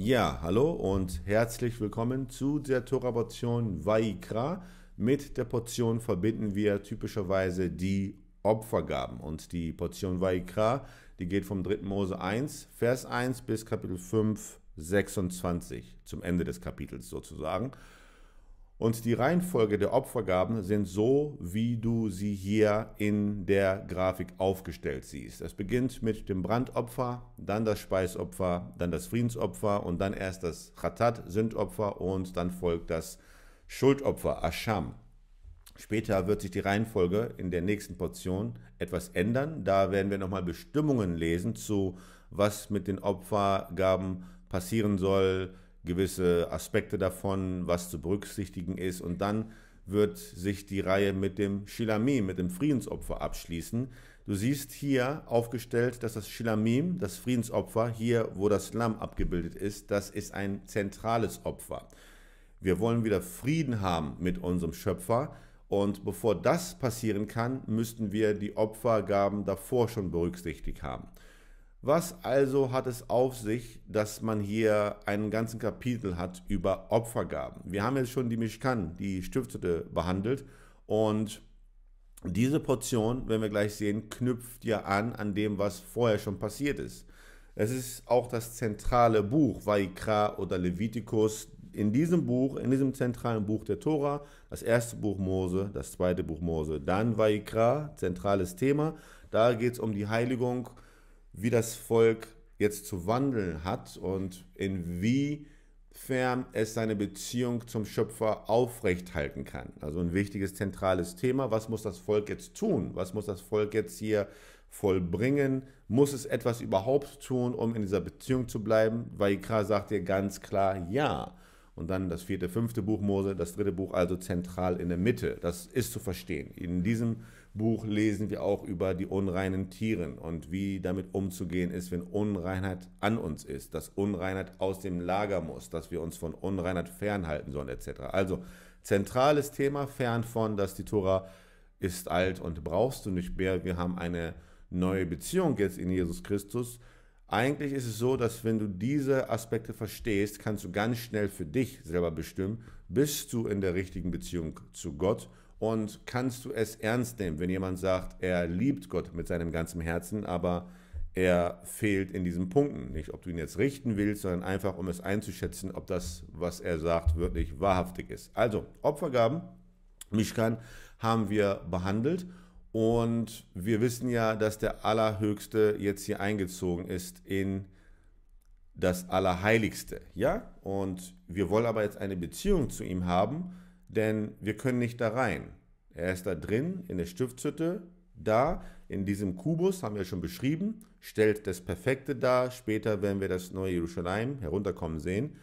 Ja, hallo und herzlich willkommen zu der Torah-Portion Vaikra. Mit der Portion verbinden wir typischerweise die Opfergaben. Und die Portion Vaikra, die geht vom 3. Mose 1, Vers 1 bis Kapitel 5, 26, zum Ende des Kapitels sozusagen und die Reihenfolge der Opfergaben sind so, wie du sie hier in der Grafik aufgestellt siehst. Es beginnt mit dem Brandopfer, dann das Speisopfer, dann das Friedensopfer und dann erst das Chatat, Sündopfer und dann folgt das Schuldopfer, Ascham. Später wird sich die Reihenfolge in der nächsten Portion etwas ändern. Da werden wir nochmal Bestimmungen lesen zu, was mit den Opfergaben passieren soll, gewisse Aspekte davon, was zu berücksichtigen ist. Und dann wird sich die Reihe mit dem Shilamim, mit dem Friedensopfer abschließen. Du siehst hier aufgestellt, dass das Shilamim, das Friedensopfer, hier, wo das Lamm abgebildet ist, das ist ein zentrales Opfer. Wir wollen wieder Frieden haben mit unserem Schöpfer. Und bevor das passieren kann, müssten wir die Opfergaben davor schon berücksichtigt haben. Was also hat es auf sich, dass man hier einen ganzen Kapitel hat über Opfergaben? Wir haben jetzt schon die Mishkan, die Stiftete, behandelt und diese Portion, wenn wir gleich sehen, knüpft ja an an dem, was vorher schon passiert ist. Es ist auch das zentrale Buch, Vaikra oder Leviticus. In diesem Buch, in diesem zentralen Buch der Tora, das erste Buch Mose, das zweite Buch Mose, dann Vaikra, zentrales Thema. Da geht es um die Heiligung, wie das Volk jetzt zu wandeln hat und inwiefern es seine Beziehung zum Schöpfer aufrechthalten kann. Also ein wichtiges zentrales Thema, was muss das Volk jetzt tun? Was muss das Volk jetzt hier vollbringen? Muss es etwas überhaupt tun, um in dieser Beziehung zu bleiben? Vaikra sagt dir ganz klar ja. Und dann das vierte, fünfte Buch Mose, das dritte Buch also zentral in der Mitte. Das ist zu verstehen. In diesem Buch lesen wir auch über die unreinen Tieren und wie damit umzugehen ist, wenn Unreinheit an uns ist, dass Unreinheit aus dem Lager muss, dass wir uns von Unreinheit fernhalten sollen, etc. Also zentrales Thema, fern von, dass die Tora ist alt und brauchst du nicht mehr. Wir haben eine neue Beziehung jetzt in Jesus Christus. Eigentlich ist es so, dass wenn du diese Aspekte verstehst, kannst du ganz schnell für dich selber bestimmen, bist du in der richtigen Beziehung zu Gott und kannst du es ernst nehmen, wenn jemand sagt, er liebt Gott mit seinem ganzen Herzen, aber er fehlt in diesen Punkten? Nicht, ob du ihn jetzt richten willst, sondern einfach, um es einzuschätzen, ob das, was er sagt, wirklich wahrhaftig ist. Also, Opfergaben, Mishkan, haben wir behandelt. Und wir wissen ja, dass der Allerhöchste jetzt hier eingezogen ist in das Allerheiligste. Ja? Und wir wollen aber jetzt eine Beziehung zu ihm haben denn wir können nicht da rein. Er ist da drin in der Stiftshütte, da in diesem Kubus, haben wir schon beschrieben, stellt das Perfekte dar. Später werden wir das neue Jerusalem herunterkommen sehen.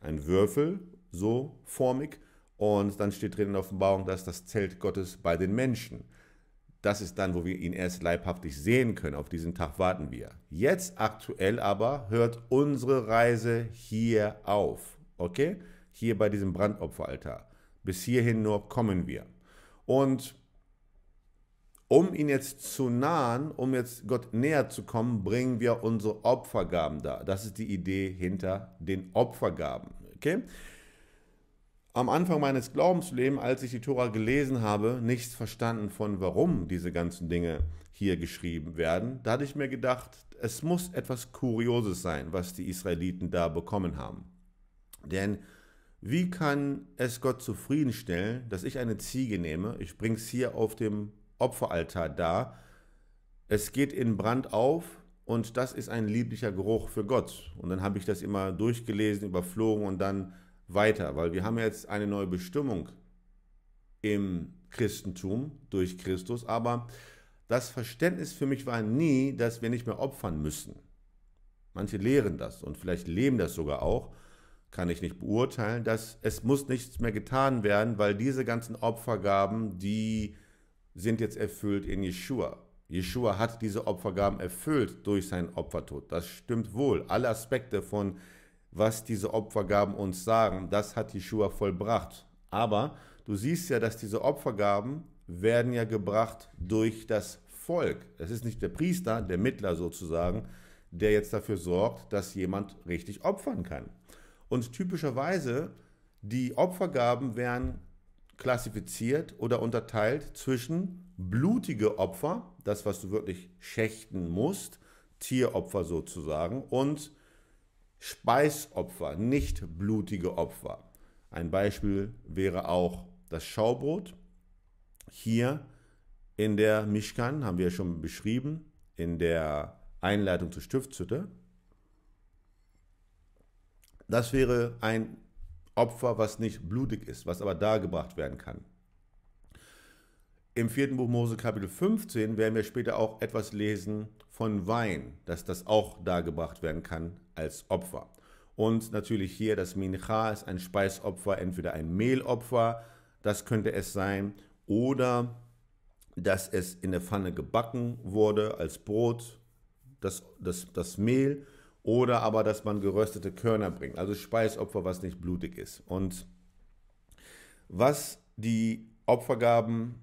Ein Würfel, so formig. Und dann steht drin in der Offenbarung, dass das Zelt Gottes bei den Menschen. Das ist dann, wo wir ihn erst leibhaftig sehen können. Auf diesen Tag warten wir. Jetzt aktuell aber hört unsere Reise hier auf. Okay? hier bei diesem Brandopferaltar. Bis hierhin nur kommen wir. Und um ihn jetzt zu nahen, um jetzt Gott näher zu kommen, bringen wir unsere Opfergaben da. Das ist die Idee hinter den Opfergaben. Okay? Am Anfang meines Glaubenslebens, als ich die Tora gelesen habe, nichts verstanden von, warum diese ganzen Dinge hier geschrieben werden. Da hatte ich mir gedacht, es muss etwas Kurioses sein, was die Israeliten da bekommen haben. Denn wie kann es Gott zufriedenstellen, dass ich eine Ziege nehme? Ich bringe es hier auf dem Opferaltar dar. Es geht in Brand auf und das ist ein lieblicher Geruch für Gott. Und dann habe ich das immer durchgelesen, überflogen und dann weiter, weil wir haben jetzt eine neue Bestimmung im Christentum durch Christus, aber das Verständnis für mich war nie, dass wir nicht mehr opfern müssen. Manche lehren das und vielleicht leben das sogar auch kann ich nicht beurteilen, dass es muss nichts mehr getan werden, weil diese ganzen Opfergaben, die sind jetzt erfüllt in Yeshua. Yeshua hat diese Opfergaben erfüllt durch seinen Opfertod. Das stimmt wohl. Alle Aspekte von, was diese Opfergaben uns sagen, das hat Yeshua vollbracht. Aber du siehst ja, dass diese Opfergaben werden ja gebracht durch das Volk. Es ist nicht der Priester, der Mittler sozusagen, der jetzt dafür sorgt, dass jemand richtig opfern kann. Und typischerweise, die Opfergaben werden klassifiziert oder unterteilt zwischen blutige Opfer, das, was du wirklich schächten musst, Tieropfer sozusagen, und Speisopfer, nicht blutige Opfer. Ein Beispiel wäre auch das Schaubrot. Hier in der Mischkan haben wir schon beschrieben, in der Einleitung zur Stiftshütte, das wäre ein Opfer, was nicht blutig ist, was aber dargebracht werden kann. Im vierten Buch Mose Kapitel 15 werden wir später auch etwas lesen von Wein, dass das auch dargebracht werden kann als Opfer. Und natürlich hier das Mincha ist ein Speisopfer, entweder ein Mehlopfer, das könnte es sein, oder dass es in der Pfanne gebacken wurde als Brot, das, das, das Mehl oder aber, dass man geröstete Körner bringt, also Speisopfer, was nicht blutig ist. Und was die Opfergaben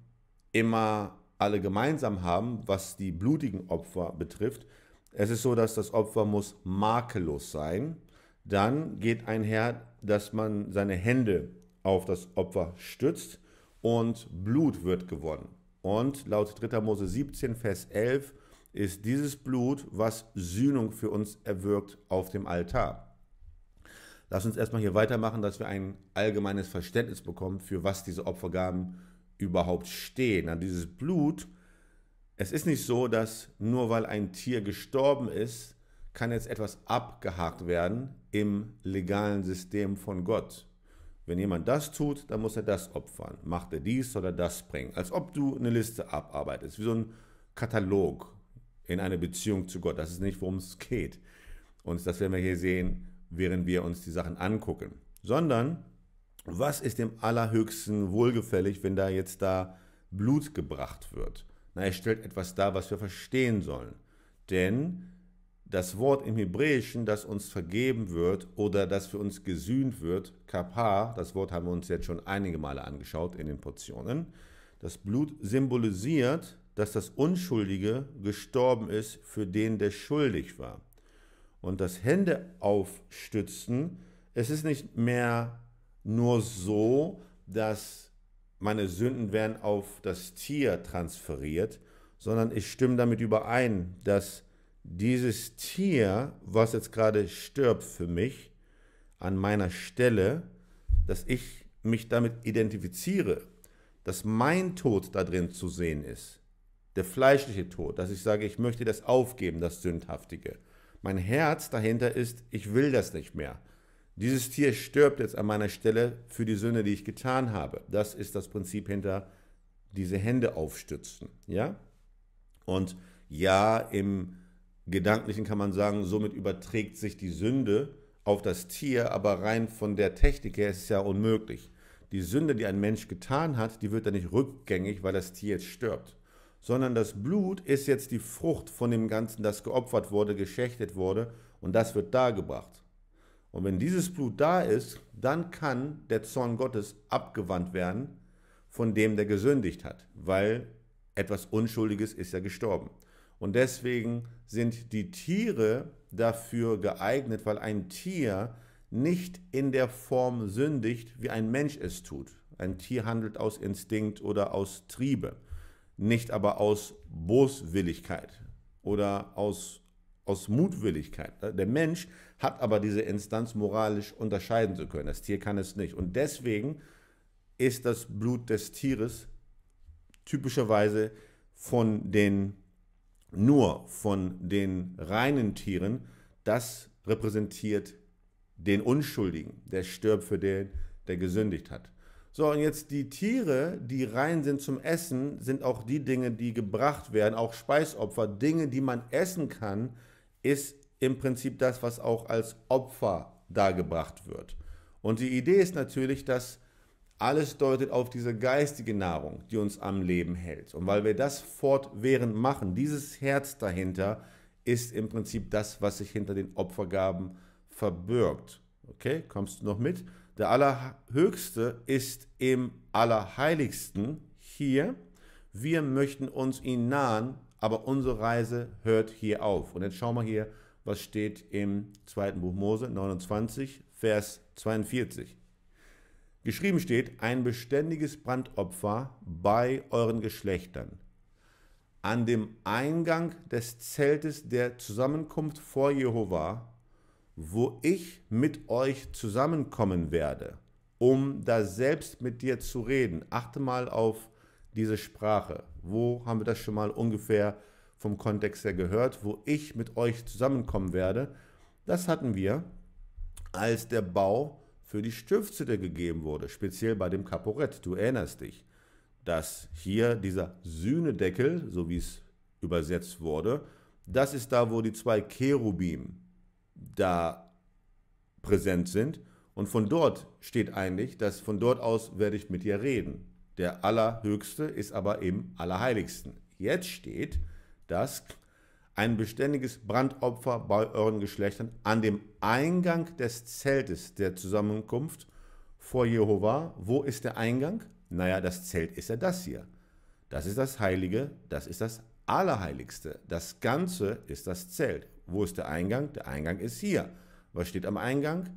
immer alle gemeinsam haben, was die blutigen Opfer betrifft, es ist so, dass das Opfer muss makellos sein. Dann geht einher, dass man seine Hände auf das Opfer stützt und Blut wird gewonnen. Und laut 3. Mose 17, Vers 11 ist dieses Blut, was Sühnung für uns erwirkt auf dem Altar. Lass uns erstmal hier weitermachen, dass wir ein allgemeines Verständnis bekommen, für was diese Opfergaben überhaupt stehen. An dieses Blut, es ist nicht so, dass nur weil ein Tier gestorben ist, kann jetzt etwas abgehakt werden im legalen System von Gott. Wenn jemand das tut, dann muss er das opfern. Macht er dies oder das bringen. Als ob du eine Liste abarbeitest, wie so ein Katalog in eine Beziehung zu Gott. Das ist nicht, worum es geht. Und das werden wir hier sehen, während wir uns die Sachen angucken. Sondern, was ist dem Allerhöchsten wohlgefällig, wenn da jetzt da Blut gebracht wird? Na, er stellt etwas dar, was wir verstehen sollen. Denn das Wort im Hebräischen, das uns vergeben wird oder das für uns gesühnt wird, kapar, das Wort haben wir uns jetzt schon einige Male angeschaut in den Portionen, das Blut symbolisiert dass das Unschuldige gestorben ist für den, der schuldig war. Und das Hände aufstützen, es ist nicht mehr nur so, dass meine Sünden werden auf das Tier transferiert, sondern ich stimme damit überein, dass dieses Tier, was jetzt gerade stirbt für mich, an meiner Stelle, dass ich mich damit identifiziere, dass mein Tod da drin zu sehen ist der fleischliche Tod, dass ich sage, ich möchte das aufgeben, das Sündhaftige. Mein Herz dahinter ist, ich will das nicht mehr. Dieses Tier stirbt jetzt an meiner Stelle für die Sünde, die ich getan habe. Das ist das Prinzip hinter diese Hände aufstützen, ja? Und ja, im Gedanklichen kann man sagen, somit überträgt sich die Sünde auf das Tier, aber rein von der Technik her ist es ja unmöglich. Die Sünde, die ein Mensch getan hat, die wird dann nicht rückgängig, weil das Tier jetzt stirbt sondern das Blut ist jetzt die Frucht von dem Ganzen, das geopfert wurde, geschächtet wurde und das wird dargebracht. Und wenn dieses Blut da ist, dann kann der Zorn Gottes abgewandt werden von dem, der gesündigt hat, weil etwas Unschuldiges ist ja gestorben. Und deswegen sind die Tiere dafür geeignet, weil ein Tier nicht in der Form sündigt, wie ein Mensch es tut. Ein Tier handelt aus Instinkt oder aus Triebe nicht aber aus Boswilligkeit oder aus, aus Mutwilligkeit. Der Mensch hat aber diese Instanz moralisch unterscheiden zu können. Das Tier kann es nicht. Und deswegen ist das Blut des Tieres typischerweise von den nur von den reinen Tieren, das repräsentiert den Unschuldigen, der stirbt für den, der gesündigt hat. So, und jetzt die Tiere, die rein sind zum Essen, sind auch die Dinge, die gebracht werden, auch Speisopfer, Dinge, die man essen kann, ist im Prinzip das, was auch als Opfer dargebracht wird. Und die Idee ist natürlich, dass alles deutet auf diese geistige Nahrung, die uns am Leben hält. Und weil wir das fortwährend machen, dieses Herz dahinter ist im Prinzip das, was sich hinter den Opfergaben verbirgt. Okay, kommst du noch mit? Der Allerhöchste ist im Allerheiligsten hier. Wir möchten uns ihn nahen, aber unsere Reise hört hier auf. Und jetzt schauen wir hier, was steht im zweiten Buch Mose 29, Vers 42. Geschrieben steht, ein beständiges Brandopfer bei euren Geschlechtern. An dem Eingang des Zeltes der Zusammenkunft vor Jehovah wo ich mit euch zusammenkommen werde, um da selbst mit dir zu reden. Achte mal auf diese Sprache. Wo haben wir das schon mal ungefähr vom Kontext her gehört, wo ich mit euch zusammenkommen werde? Das hatten wir, als der Bau für die Stiftshütte gegeben wurde, speziell bei dem Kaporett. Du erinnerst dich, dass hier dieser Sühnedeckel, so wie es übersetzt wurde, das ist da, wo die zwei Cherubim, da präsent sind. Und von dort steht eigentlich, dass von dort aus werde ich mit dir reden. Der Allerhöchste ist aber im Allerheiligsten. Jetzt steht, dass ein beständiges Brandopfer bei euren Geschlechtern an dem Eingang des Zeltes der Zusammenkunft vor Jehova. Wo ist der Eingang? Naja, das Zelt ist ja das hier. Das ist das Heilige, das ist das Allerheiligste. Das Ganze ist das Zelt. Wo ist der Eingang? Der Eingang ist hier. Was steht am Eingang?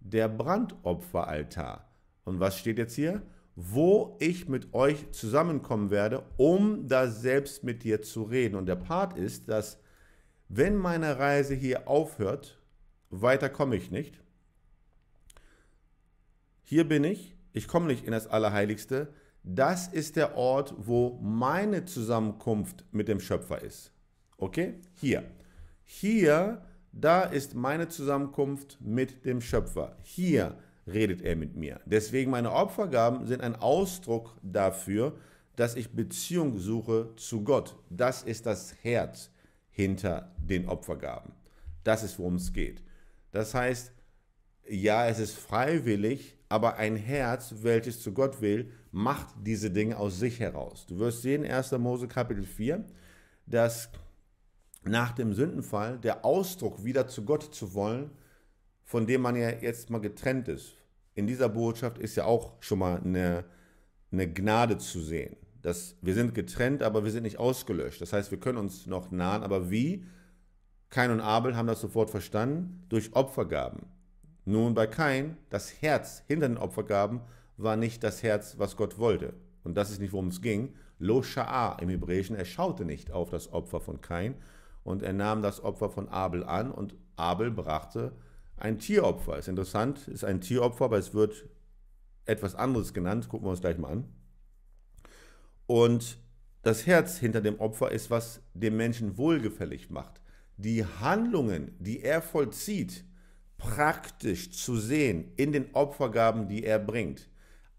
Der Brandopferaltar. Und was steht jetzt hier? Wo ich mit euch zusammenkommen werde, um da selbst mit dir zu reden. Und der Part ist, dass wenn meine Reise hier aufhört, weiter komme ich nicht. Hier bin ich, ich komme nicht in das Allerheiligste. Das ist der Ort, wo meine Zusammenkunft mit dem Schöpfer ist. Okay? Hier. Hier, da ist meine Zusammenkunft mit dem Schöpfer. Hier redet er mit mir. Deswegen meine Opfergaben sind ein Ausdruck dafür, dass ich Beziehung suche zu Gott. Das ist das Herz hinter den Opfergaben. Das ist, worum es geht. Das heißt, ja, es ist freiwillig, aber ein Herz, welches zu Gott will, macht diese Dinge aus sich heraus. Du wirst sehen, 1. Mose Kapitel 4, dass nach dem Sündenfall der Ausdruck, wieder zu Gott zu wollen, von dem man ja jetzt mal getrennt ist. In dieser Botschaft ist ja auch schon mal eine, eine Gnade zu sehen. Das, wir sind getrennt, aber wir sind nicht ausgelöscht. Das heißt, wir können uns noch nahen, aber wie? Kain und Abel haben das sofort verstanden, durch Opfergaben. Nun bei Kain, das Herz hinter den Opfergaben war nicht das Herz, was Gott wollte. Und das ist nicht, worum es ging. Lo Sha'a im Hebräischen, er schaute nicht auf das Opfer von Kain, und er nahm das Opfer von Abel an und Abel brachte ein Tieropfer. Ist interessant, ist ein Tieropfer, aber es wird etwas anderes genannt. Gucken wir uns gleich mal an. Und das Herz hinter dem Opfer ist, was dem Menschen wohlgefällig macht. Die Handlungen, die er vollzieht, praktisch zu sehen in den Opfergaben, die er bringt.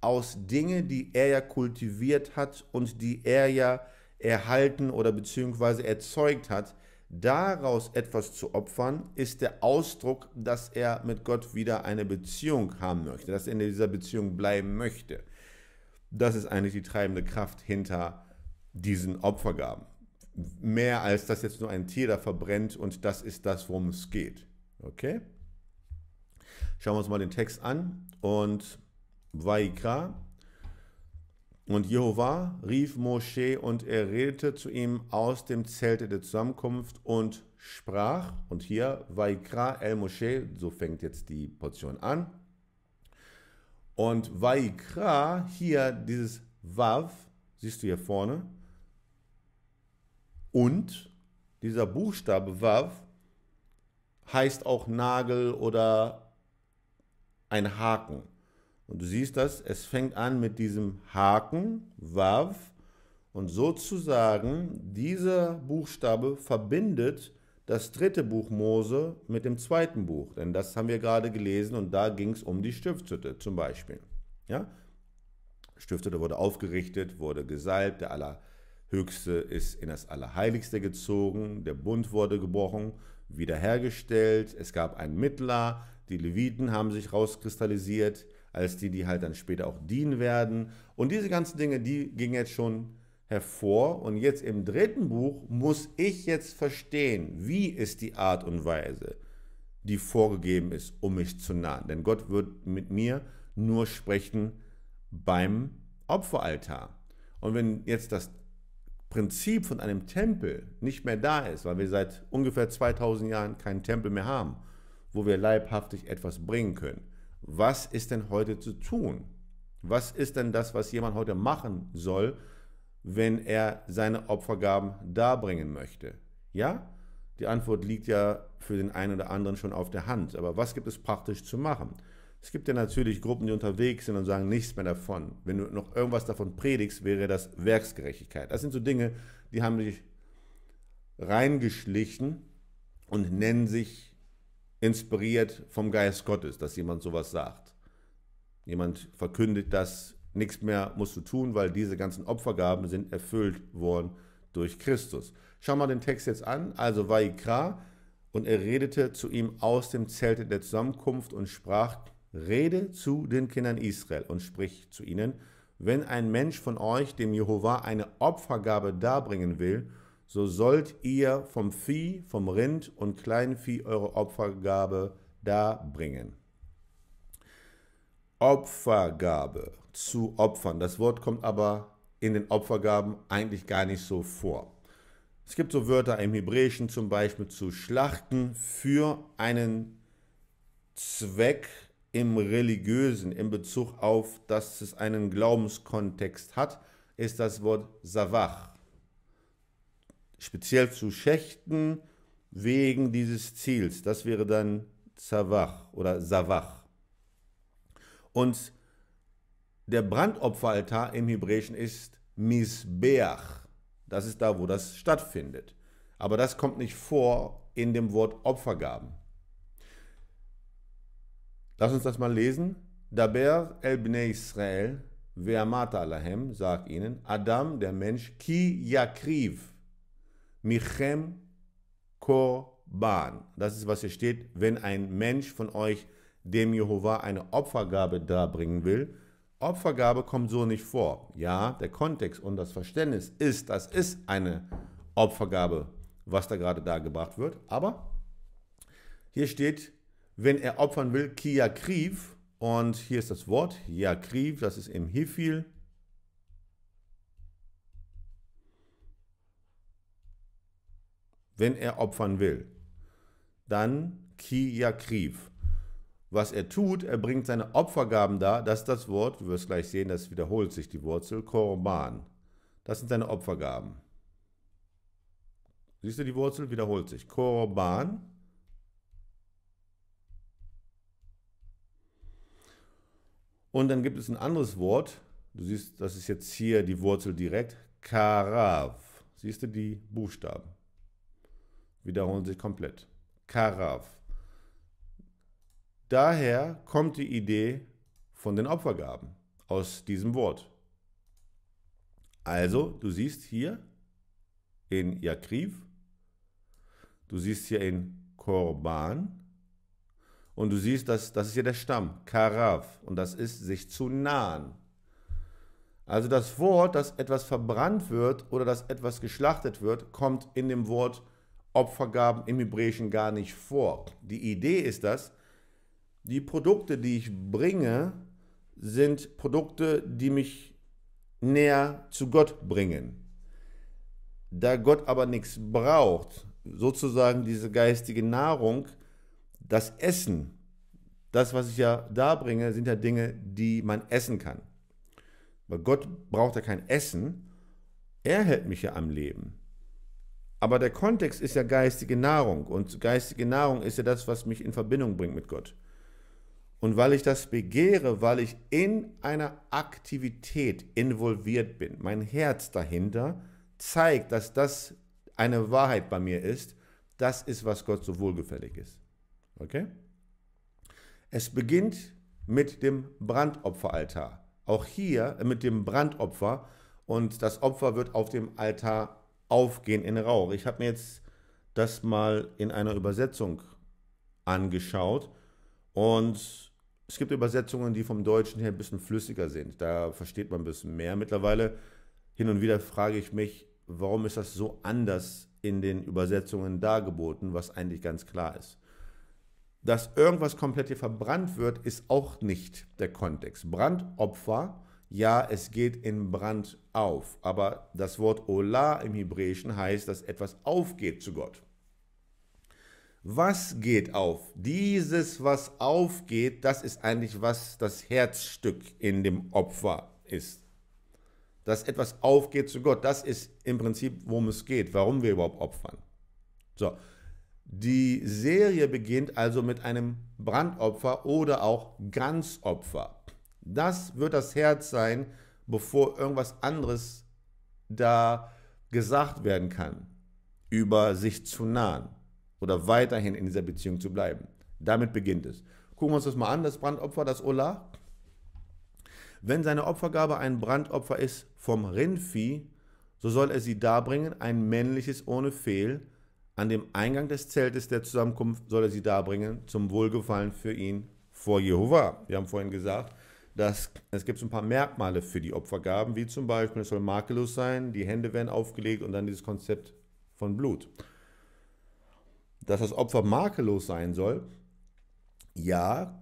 Aus Dingen, die er ja kultiviert hat und die er ja erhalten oder beziehungsweise erzeugt hat, Daraus etwas zu opfern, ist der Ausdruck, dass er mit Gott wieder eine Beziehung haben möchte, dass er in dieser Beziehung bleiben möchte. Das ist eigentlich die treibende Kraft hinter diesen Opfergaben. Mehr als dass jetzt nur ein Tier da verbrennt und das ist das, worum es geht. Okay? Schauen wir uns mal den Text an. Und Vaikra und Jehova rief Moschee und er redete zu ihm aus dem Zelte der Zusammenkunft und sprach, und hier Vaikra el Moschee, so fängt jetzt die Portion an. Und Vaikra, hier dieses Wav, siehst du hier vorne, und dieser Buchstabe Wav heißt auch Nagel oder ein Haken. Und du siehst das, es fängt an mit diesem Haken, Wav. Und sozusagen dieser Buchstabe verbindet das dritte Buch Mose mit dem zweiten Buch. Denn das haben wir gerade gelesen und da ging es um die Stiftshütte zum Beispiel. Ja? Stiftshütte wurde aufgerichtet, wurde gesalbt, der Allerhöchste ist in das Allerheiligste gezogen, der Bund wurde gebrochen, wiederhergestellt, es gab einen Mittler, die Leviten haben sich rauskristallisiert als die, die halt dann später auch dienen werden. Und diese ganzen Dinge, die gingen jetzt schon hervor. Und jetzt im dritten Buch muss ich jetzt verstehen, wie ist die Art und Weise, die vorgegeben ist, um mich zu nahen. Denn Gott wird mit mir nur sprechen beim Opferaltar. Und wenn jetzt das Prinzip von einem Tempel nicht mehr da ist, weil wir seit ungefähr 2000 Jahren keinen Tempel mehr haben, wo wir leibhaftig etwas bringen können, was ist denn heute zu tun? Was ist denn das, was jemand heute machen soll, wenn er seine Opfergaben darbringen möchte? Ja, die Antwort liegt ja für den einen oder anderen schon auf der Hand. Aber was gibt es praktisch zu machen? Es gibt ja natürlich Gruppen, die unterwegs sind und sagen nichts mehr davon. Wenn du noch irgendwas davon predigst, wäre das Werksgerechtigkeit. Das sind so Dinge, die haben sich reingeschlichen und nennen sich inspiriert vom Geist Gottes, dass jemand sowas sagt. Jemand verkündet dass nichts mehr musst du tun, weil diese ganzen Opfergaben sind erfüllt worden durch Christus. Schau mal den Text jetzt an. Also Vaikra und er redete zu ihm aus dem Zelte der Zusammenkunft und sprach, rede zu den Kindern Israel und sprich zu ihnen, wenn ein Mensch von euch dem Jehova eine Opfergabe darbringen will so sollt ihr vom Vieh, vom Rind und Kleinvieh eure Opfergabe darbringen. Opfergabe zu opfern. Das Wort kommt aber in den Opfergaben eigentlich gar nicht so vor. Es gibt so Wörter im Hebräischen zum Beispiel zu schlachten für einen Zweck im religiösen, in Bezug auf, dass es einen Glaubenskontext hat, ist das Wort Savach speziell zu schächten wegen dieses Ziels. Das wäre dann Zawach oder Savach. Und der Brandopferaltar im Hebräischen ist Misbeach. Das ist da, wo das stattfindet. Aber das kommt nicht vor in dem Wort Opfergaben. Lass uns das mal lesen. Daber el bnei Israel, ve'amata lahem, sagt ihnen, Adam, der Mensch, ki yakriv, Michem Korban. Das ist, was hier steht. Wenn ein Mensch von euch dem Jehova eine Opfergabe darbringen will, Opfergabe kommt so nicht vor. Ja, der Kontext und das Verständnis ist, das ist eine Opfergabe, was da gerade dargebracht wird. Aber hier steht, wenn er opfern will, Kiakriv. Und hier ist das Wort Yakriv, das ist im Hifil. wenn er opfern will. Dann ki yakriv. Was er tut, er bringt seine Opfergaben dar. Das ist das Wort, du wirst gleich sehen, das wiederholt sich die Wurzel, korban. Das sind seine Opfergaben. Siehst du die Wurzel? Wiederholt sich. Korban. Und dann gibt es ein anderes Wort. Du siehst, das ist jetzt hier die Wurzel direkt. Karav. Siehst du die Buchstaben? wiederholen sich komplett. Karav. Daher kommt die Idee von den Opfergaben aus diesem Wort. Also, du siehst hier in Yakriv, du siehst hier in Korban und du siehst, dass das ist hier der Stamm, Karav, und das ist sich zu nahen. Also das Wort, dass etwas verbrannt wird oder dass etwas geschlachtet wird, kommt in dem Wort Opfergaben im Hebräischen gar nicht vor. Die Idee ist dass die Produkte, die ich bringe, sind Produkte, die mich näher zu Gott bringen. Da Gott aber nichts braucht, sozusagen diese geistige Nahrung, das Essen, das, was ich ja darbringe, sind ja Dinge, die man essen kann. Weil Gott braucht ja kein Essen, er hält mich ja am Leben. Aber der Kontext ist ja geistige Nahrung und geistige Nahrung ist ja das, was mich in Verbindung bringt mit Gott. Und weil ich das begehre, weil ich in einer Aktivität involviert bin, mein Herz dahinter zeigt, dass das eine Wahrheit bei mir ist, das ist, was Gott so wohlgefällig ist. Okay? Es beginnt mit dem Brandopferaltar. Auch hier äh, mit dem Brandopfer und das Opfer wird auf dem Altar Aufgehen in Rauch. Ich habe mir jetzt das mal in einer Übersetzung angeschaut und es gibt Übersetzungen, die vom Deutschen her ein bisschen flüssiger sind. Da versteht man ein bisschen mehr. Mittlerweile hin und wieder frage ich mich, warum ist das so anders in den Übersetzungen dargeboten, was eigentlich ganz klar ist. Dass irgendwas komplett hier verbrannt wird, ist auch nicht der Kontext. Brandopfer ja, es geht in Brand auf. Aber das Wort Ola im Hebräischen heißt, dass etwas aufgeht zu Gott. Was geht auf? Dieses, was aufgeht, das ist eigentlich, was das Herzstück in dem Opfer ist. Dass etwas aufgeht zu Gott, das ist im Prinzip, worum es geht, warum wir überhaupt opfern. So, die Serie beginnt also mit einem Brandopfer oder auch Ganzopfer. Das wird das Herz sein, bevor irgendwas anderes da gesagt werden kann, über sich zu nahen oder weiterhin in dieser Beziehung zu bleiben. Damit beginnt es. Gucken wir uns das mal an, das Brandopfer, das Ola. Wenn seine Opfergabe ein Brandopfer ist vom Rindvieh, so soll er sie darbringen, ein männliches ohne Fehl. An dem Eingang des Zeltes der Zusammenkunft soll er sie darbringen, zum Wohlgefallen für ihn vor Jehova. Wir haben vorhin gesagt, dass es gibt ein paar Merkmale für die Opfergaben, wie zum Beispiel, es soll makellos sein, die Hände werden aufgelegt und dann dieses Konzept von Blut. Dass das Opfer makellos sein soll, ja,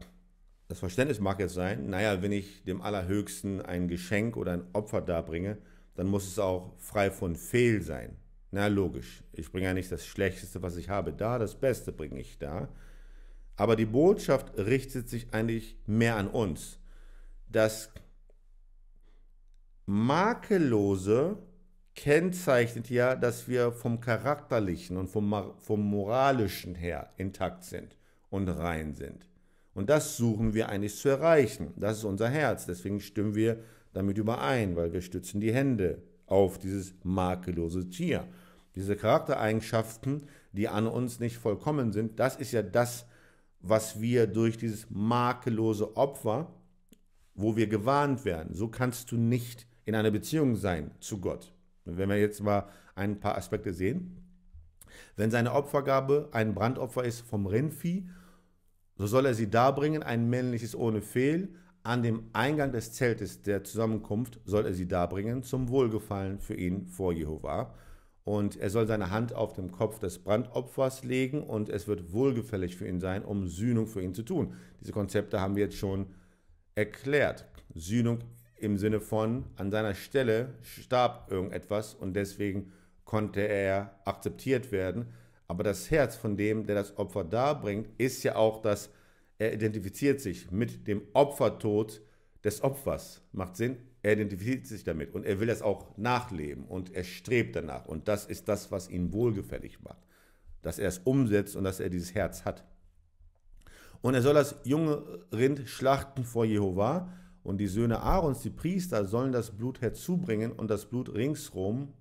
das Verständnis mag jetzt sein, naja, wenn ich dem Allerhöchsten ein Geschenk oder ein Opfer darbringe, dann muss es auch frei von Fehl sein. Na logisch, ich bringe ja nicht das Schlechteste, was ich habe, da, das Beste bringe ich da. Aber die Botschaft richtet sich eigentlich mehr an uns das Makellose kennzeichnet ja, dass wir vom Charakterlichen und vom, vom Moralischen her intakt sind und rein sind. Und das suchen wir eigentlich zu erreichen. Das ist unser Herz. Deswegen stimmen wir damit überein, weil wir stützen die Hände auf dieses makellose Tier. Diese Charaktereigenschaften, die an uns nicht vollkommen sind, das ist ja das, was wir durch dieses makellose Opfer wo wir gewarnt werden. So kannst du nicht in einer Beziehung sein zu Gott. wenn wir jetzt mal ein paar Aspekte sehen. Wenn seine Opfergabe ein Brandopfer ist vom Rindvieh, so soll er sie darbringen, ein männliches ohne Fehl. An dem Eingang des Zeltes der Zusammenkunft soll er sie darbringen, zum Wohlgefallen für ihn vor Jehova. Und er soll seine Hand auf dem Kopf des Brandopfers legen und es wird wohlgefällig für ihn sein, um Sühnung für ihn zu tun. Diese Konzepte haben wir jetzt schon erklärt. Sühnung im Sinne von, an seiner Stelle starb irgendetwas und deswegen konnte er akzeptiert werden. Aber das Herz von dem, der das Opfer darbringt, ist ja auch dass er identifiziert sich mit dem Opfertod des Opfers. Macht Sinn? Er identifiziert sich damit und er will das auch nachleben und er strebt danach. Und das ist das, was ihn wohlgefällig macht. Dass er es umsetzt und dass er dieses Herz hat. Und er soll das junge Rind schlachten vor Jehova. Und die Söhne Aarons, die Priester, sollen das Blut herzubringen und das Blut ringsrum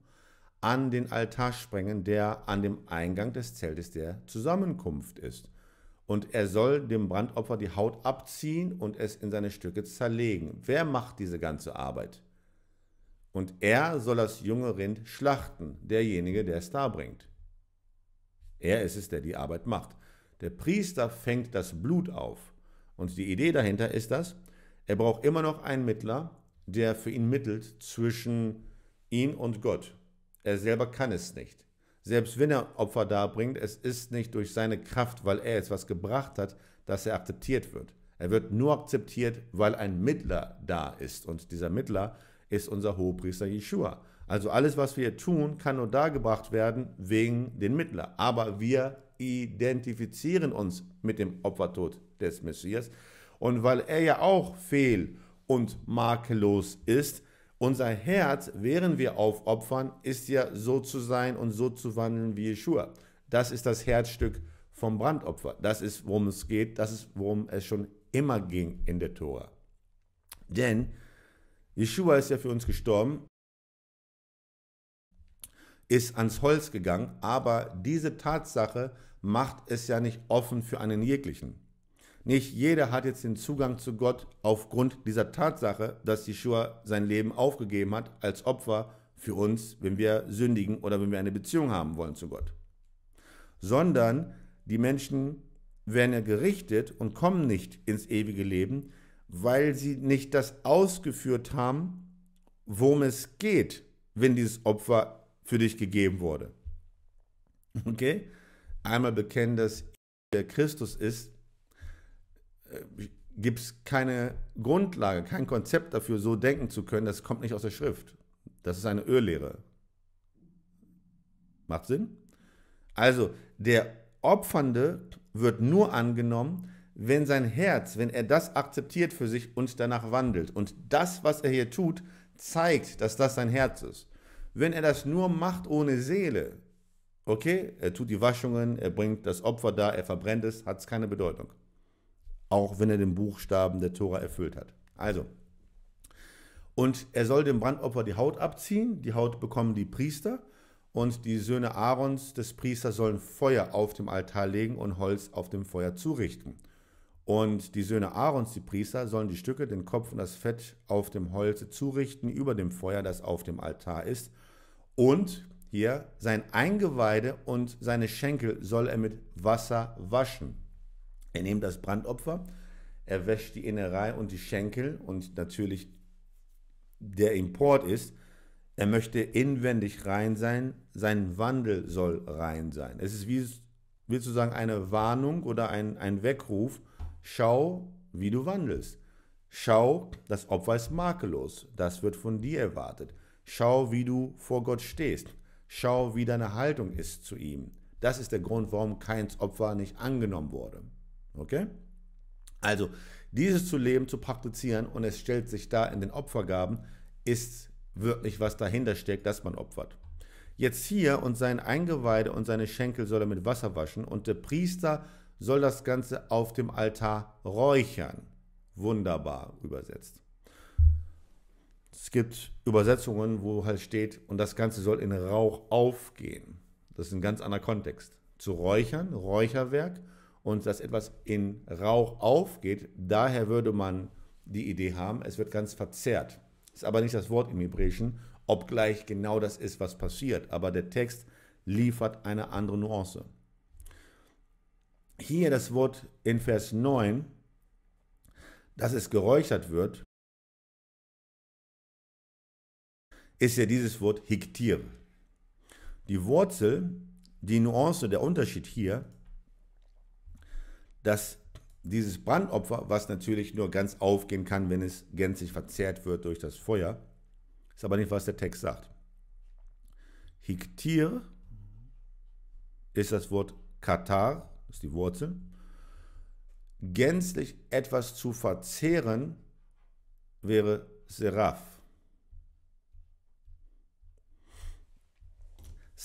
an den Altar sprengen, der an dem Eingang des Zeltes der Zusammenkunft ist. Und er soll dem Brandopfer die Haut abziehen und es in seine Stücke zerlegen. Wer macht diese ganze Arbeit? Und er soll das junge Rind schlachten, derjenige, der es darbringt. Er ist es, der die Arbeit macht. Der Priester fängt das Blut auf. Und die Idee dahinter ist das, er braucht immer noch einen Mittler, der für ihn mittelt zwischen ihm und Gott. Er selber kann es nicht. Selbst wenn er Opfer darbringt, es ist nicht durch seine Kraft, weil er jetzt was gebracht hat, dass er akzeptiert wird. Er wird nur akzeptiert, weil ein Mittler da ist. Und dieser Mittler ist unser Hohepriester Jeshua. Also alles, was wir tun, kann nur dargebracht werden wegen den Mittler. Aber wir identifizieren uns mit dem Opfertod des Messias. Und weil er ja auch fehl und makellos ist, unser Herz, während wir aufopfern, ist ja so zu sein und so zu wandeln wie Yeshua. Das ist das Herzstück vom Brandopfer. Das ist, worum es geht. Das ist, worum es schon immer ging in der Tora. Denn Yeshua ist ja für uns gestorben, ist ans Holz gegangen, aber diese Tatsache macht es ja nicht offen für einen jeglichen. Nicht jeder hat jetzt den Zugang zu Gott aufgrund dieser Tatsache, dass Yeshua sein Leben aufgegeben hat als Opfer für uns, wenn wir sündigen oder wenn wir eine Beziehung haben wollen zu Gott. Sondern die Menschen werden ja gerichtet und kommen nicht ins ewige Leben, weil sie nicht das ausgeführt haben, worum es geht, wenn dieses Opfer für dich gegeben wurde. Okay? einmal bekennen, dass er Christus ist, äh, gibt es keine Grundlage, kein Konzept dafür, so denken zu können. Das kommt nicht aus der Schrift. Das ist eine Öllehre. Macht Sinn? Also, der Opfernde wird nur angenommen, wenn sein Herz, wenn er das akzeptiert für sich und danach wandelt. Und das, was er hier tut, zeigt, dass das sein Herz ist. Wenn er das nur macht ohne Seele, Okay, er tut die Waschungen, er bringt das Opfer da, er verbrennt es, hat es keine Bedeutung. Auch wenn er den Buchstaben der Tora erfüllt hat. Also, und er soll dem Brandopfer die Haut abziehen, die Haut bekommen die Priester und die Söhne Aarons des Priesters sollen Feuer auf dem Altar legen und Holz auf dem Feuer zurichten. Und die Söhne Aarons, die Priester, sollen die Stücke, den Kopf und das Fett auf dem Holze zurichten über dem Feuer, das auf dem Altar ist. Und hier, sein Eingeweide und seine Schenkel soll er mit Wasser waschen. Er nimmt das Brandopfer, er wäscht die Innerei und die Schenkel und natürlich der Import ist, er möchte inwendig rein sein, sein Wandel soll rein sein. Es ist wie, wie sozusagen eine Warnung oder ein, ein Weckruf, schau, wie du wandelst. Schau, das Opfer ist makellos, das wird von dir erwartet. Schau, wie du vor Gott stehst. Schau, wie deine Haltung ist zu ihm. Das ist der Grund, warum Keins Opfer nicht angenommen wurde. Okay? Also, dieses zu leben, zu praktizieren und es stellt sich da in den Opfergaben, ist wirklich, was dahinter steckt, dass man opfert. Jetzt hier und sein Eingeweide und seine Schenkel soll er mit Wasser waschen und der Priester soll das Ganze auf dem Altar räuchern. Wunderbar übersetzt gibt Übersetzungen, wo halt steht, und das Ganze soll in Rauch aufgehen. Das ist ein ganz anderer Kontext. Zu räuchern, Räucherwerk, und dass etwas in Rauch aufgeht, daher würde man die Idee haben, es wird ganz verzerrt. Ist aber nicht das Wort im Hebräischen, obgleich genau das ist, was passiert. Aber der Text liefert eine andere Nuance. Hier das Wort in Vers 9, dass es geräuchert wird, ist ja dieses Wort Hiktir. Die Wurzel, die Nuance, der Unterschied hier, dass dieses Brandopfer, was natürlich nur ganz aufgehen kann, wenn es gänzlich verzehrt wird durch das Feuer, ist aber nicht, was der Text sagt. Hiktir ist das Wort Katar, ist die Wurzel. Gänzlich etwas zu verzehren wäre Seraph.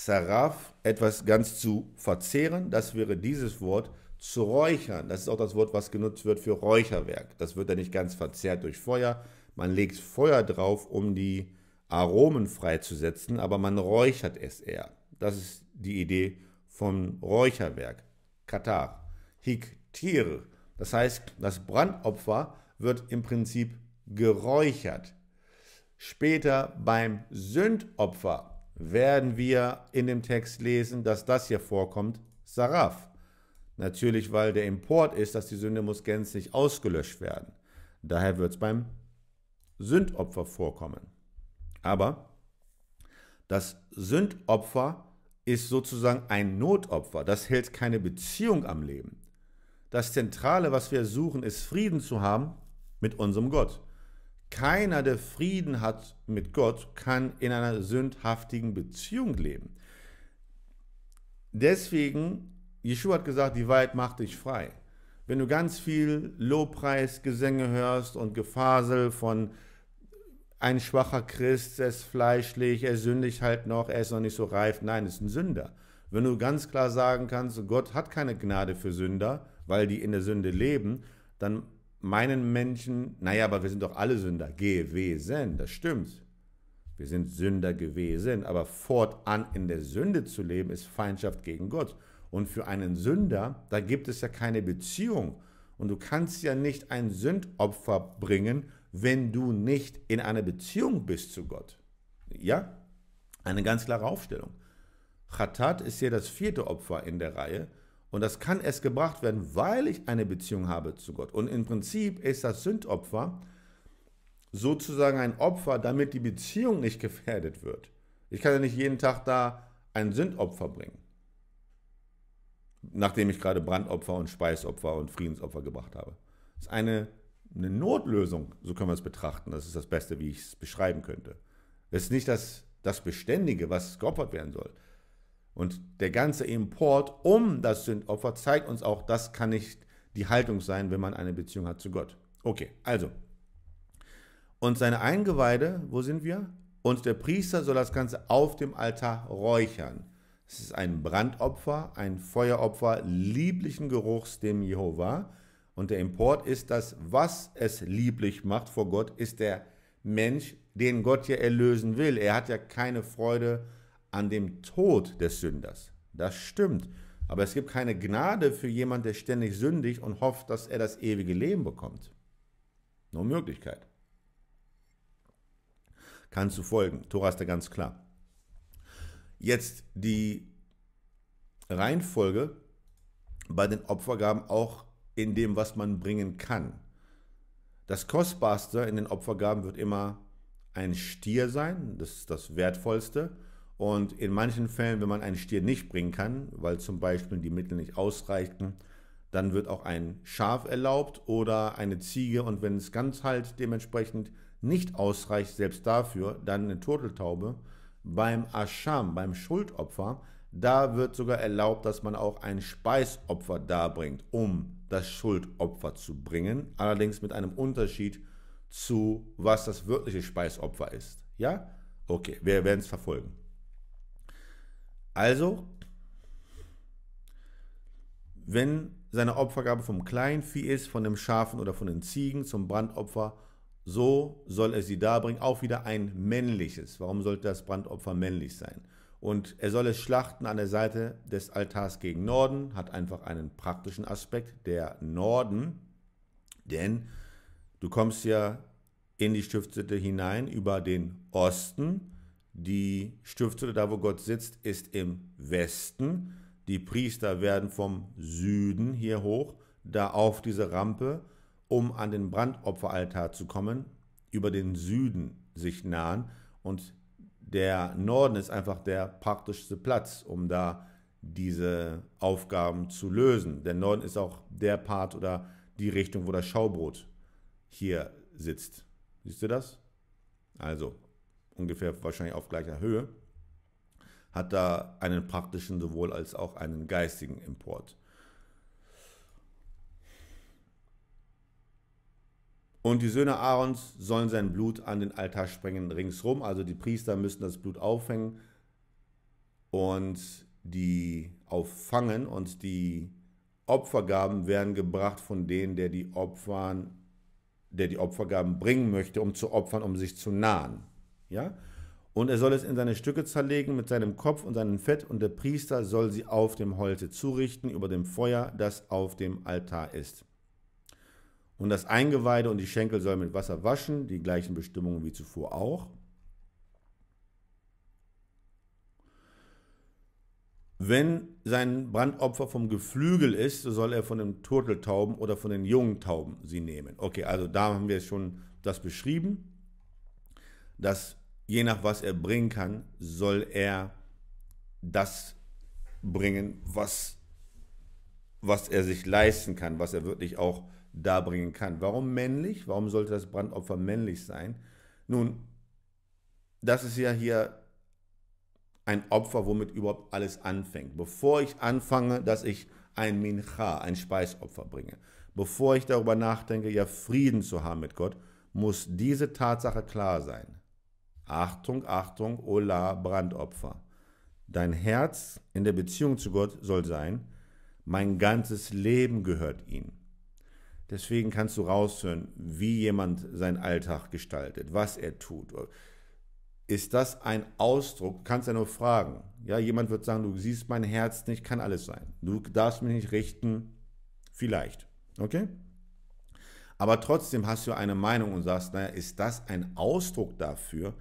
Saraf, etwas ganz zu verzehren, das wäre dieses Wort, zu räuchern. Das ist auch das Wort, was genutzt wird für Räucherwerk. Das wird ja nicht ganz verzehrt durch Feuer. Man legt Feuer drauf, um die Aromen freizusetzen, aber man räuchert es eher. Das ist die Idee vom Räucherwerk. Katar. Hiktir. Das heißt, das Brandopfer wird im Prinzip geräuchert. Später beim Sündopfer werden wir in dem Text lesen, dass das hier vorkommt, Saraf. Natürlich, weil der Import ist, dass die Sünde muss gänzlich ausgelöscht werden. Daher wird es beim Sündopfer vorkommen. Aber das Sündopfer ist sozusagen ein Notopfer. Das hält keine Beziehung am Leben. Das Zentrale, was wir suchen, ist Frieden zu haben mit unserem Gott. Keiner, der Frieden hat mit Gott, kann in einer sündhaftigen Beziehung leben. Deswegen, Jesu hat gesagt, die Wahrheit macht dich frei. Wenn du ganz viel Lobpreisgesänge hörst und Gefasel von ein schwacher Christ, er ist fleischlich, er sündigt halt noch, er ist noch nicht so reif, nein, ist ein Sünder. Wenn du ganz klar sagen kannst, Gott hat keine Gnade für Sünder, weil die in der Sünde leben, dann meinen Menschen, naja, aber wir sind doch alle Sünder gewesen, das stimmt. Wir sind Sünder gewesen, aber fortan in der Sünde zu leben, ist Feindschaft gegen Gott. Und für einen Sünder, da gibt es ja keine Beziehung. Und du kannst ja nicht ein Sündopfer bringen, wenn du nicht in einer Beziehung bist zu Gott. Ja? Eine ganz klare Aufstellung. Chatat ist hier das vierte Opfer in der Reihe. Und das kann erst gebracht werden, weil ich eine Beziehung habe zu Gott. Und im Prinzip ist das Sündopfer sozusagen ein Opfer, damit die Beziehung nicht gefährdet wird. Ich kann ja nicht jeden Tag da ein Sündopfer bringen, nachdem ich gerade Brandopfer und Speisopfer und Friedensopfer gebracht habe. Das ist eine, eine Notlösung, so können wir es betrachten. Das ist das Beste, wie ich es beschreiben könnte. Es ist nicht das, das Beständige, was geopfert werden soll. Und der ganze Import um das Sündopfer zeigt uns auch, das kann nicht die Haltung sein, wenn man eine Beziehung hat zu Gott. Okay, also. Und seine Eingeweide, wo sind wir? Und der Priester soll das Ganze auf dem Altar räuchern. Es ist ein Brandopfer, ein Feueropfer lieblichen Geruchs dem Jehovah. Und der Import ist das, was es lieblich macht vor Gott, ist der Mensch, den Gott ja erlösen will. Er hat ja keine Freude an dem Tod des Sünders. Das stimmt. Aber es gibt keine Gnade für jemanden, der ständig sündigt und hofft, dass er das ewige Leben bekommt. Nur Möglichkeit. Kannst du folgen? Tora ist da ganz klar. Jetzt die Reihenfolge bei den Opfergaben auch in dem, was man bringen kann. Das Kostbarste in den Opfergaben wird immer ein Stier sein, das ist das Wertvollste. Und in manchen Fällen, wenn man einen Stier nicht bringen kann, weil zum Beispiel die Mittel nicht ausreichten, dann wird auch ein Schaf erlaubt oder eine Ziege. Und wenn es ganz halt dementsprechend nicht ausreicht, selbst dafür, dann eine Turteltaube. Beim Ascham, beim Schuldopfer, da wird sogar erlaubt, dass man auch ein Speisopfer darbringt, um das Schuldopfer zu bringen. Allerdings mit einem Unterschied zu, was das wirkliche Speisopfer ist. Ja? Okay, wir werden es verfolgen. Also, wenn seine Opfergabe vom kleinen Vieh ist, von dem Schafen oder von den Ziegen zum Brandopfer, so soll er sie darbringen. Auch wieder ein männliches. Warum sollte das Brandopfer männlich sein? Und er soll es schlachten an der Seite des Altars gegen Norden, hat einfach einen praktischen Aspekt, der Norden, denn du kommst ja in die Stiftshütte hinein über den Osten die Stiftung, da wo Gott sitzt, ist im Westen. Die Priester werden vom Süden hier hoch, da auf diese Rampe, um an den Brandopferaltar zu kommen, über den Süden sich nahen. Und der Norden ist einfach der praktischste Platz, um da diese Aufgaben zu lösen. Der Norden ist auch der Part oder die Richtung, wo das Schaubrot hier sitzt. Siehst du das? Also, ungefähr wahrscheinlich auf gleicher Höhe, hat da einen praktischen sowohl als auch einen geistigen Import. Und die Söhne Aarons sollen sein Blut an den Altar sprengen ringsrum. Also die Priester müssen das Blut aufhängen und die auffangen und die Opfergaben werden gebracht von denen, der die Opfern, der die Opfergaben bringen möchte, um zu opfern, um sich zu nahen. Ja? Und er soll es in seine Stücke zerlegen mit seinem Kopf und seinem Fett, und der Priester soll sie auf dem Holze zurichten über dem Feuer, das auf dem Altar ist. Und das Eingeweide und die Schenkel soll mit Wasser waschen, die gleichen Bestimmungen wie zuvor auch. Wenn sein Brandopfer vom Geflügel ist, so soll er von den Turteltauben oder von den jungen Tauben sie nehmen. Okay, also da haben wir schon das beschrieben, dass je nach was er bringen kann, soll er das bringen, was, was er sich leisten kann, was er wirklich auch darbringen kann. Warum männlich? Warum sollte das Brandopfer männlich sein? Nun, das ist ja hier ein Opfer, womit überhaupt alles anfängt. Bevor ich anfange, dass ich ein Mincha, ein Speisopfer bringe, bevor ich darüber nachdenke, ja Frieden zu haben mit Gott, muss diese Tatsache klar sein. Achtung, Achtung, Ola, Brandopfer. Dein Herz in der Beziehung zu Gott soll sein, mein ganzes Leben gehört ihm. Deswegen kannst du raushören, wie jemand seinen Alltag gestaltet, was er tut. Ist das ein Ausdruck? Kannst du ja nur fragen. Ja, jemand wird sagen, du siehst mein Herz nicht, kann alles sein. Du darfst mich nicht richten, vielleicht. Okay? Aber trotzdem hast du eine Meinung und sagst, naja, ist das ein Ausdruck dafür,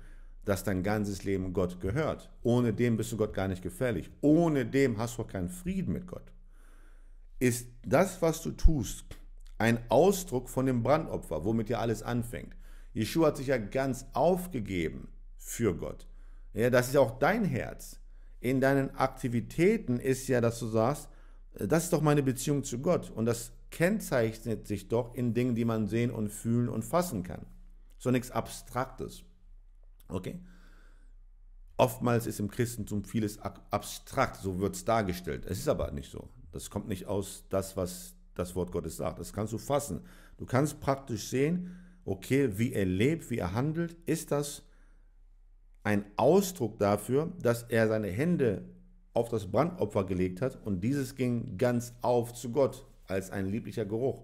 dass dein ganzes Leben Gott gehört. Ohne dem bist du Gott gar nicht gefährlich. Ohne dem hast du auch keinen Frieden mit Gott. Ist das, was du tust, ein Ausdruck von dem Brandopfer, womit ja alles anfängt? Yeshua hat sich ja ganz aufgegeben für Gott. Ja, das ist auch dein Herz. In deinen Aktivitäten ist ja, dass du sagst, das ist doch meine Beziehung zu Gott. Und das kennzeichnet sich doch in Dingen, die man sehen und fühlen und fassen kann. So nichts Abstraktes. Okay? Oftmals ist im Christentum vieles abstrakt, so wird es dargestellt. Es ist aber nicht so. Das kommt nicht aus das, was das Wort Gottes sagt. Das kannst du fassen. Du kannst praktisch sehen, okay, wie er lebt, wie er handelt, ist das ein Ausdruck dafür, dass er seine Hände auf das Brandopfer gelegt hat und dieses ging ganz auf zu Gott als ein lieblicher Geruch.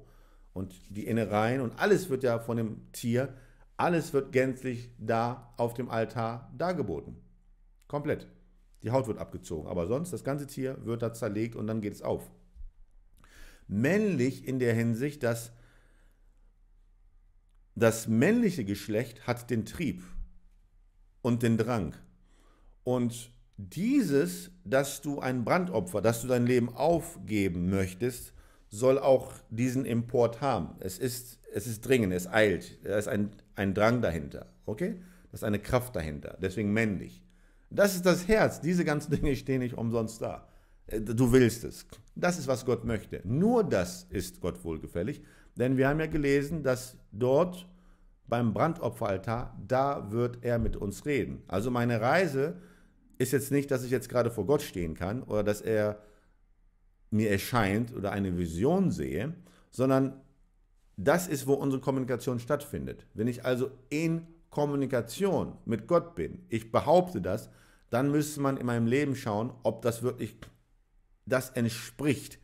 Und die Innereien und alles wird ja von dem Tier alles wird gänzlich da auf dem Altar dargeboten. Komplett. Die Haut wird abgezogen, aber sonst das ganze Tier wird da zerlegt und dann geht es auf. Männlich in der Hinsicht, dass das männliche Geschlecht hat den Trieb und den Drang. Und dieses, dass du ein Brandopfer, dass du dein Leben aufgeben möchtest, soll auch diesen Import haben. Es ist, es ist dringend, es eilt. Es ist ein, ein Drang dahinter. Okay? Das ist eine Kraft dahinter. Deswegen männlich. Das ist das Herz. Diese ganzen Dinge stehen nicht umsonst da. Äh, du willst es. Das ist, was Gott möchte. Nur das ist Gott wohlgefällig. Denn wir haben ja gelesen, dass dort beim Brandopferaltar, da wird er mit uns reden. Also meine Reise ist jetzt nicht, dass ich jetzt gerade vor Gott stehen kann oder dass er mir erscheint oder eine Vision sehe, sondern das ist, wo unsere Kommunikation stattfindet. Wenn ich also in Kommunikation mit Gott bin, ich behaupte das, dann müsste man in meinem Leben schauen, ob das wirklich das entspricht,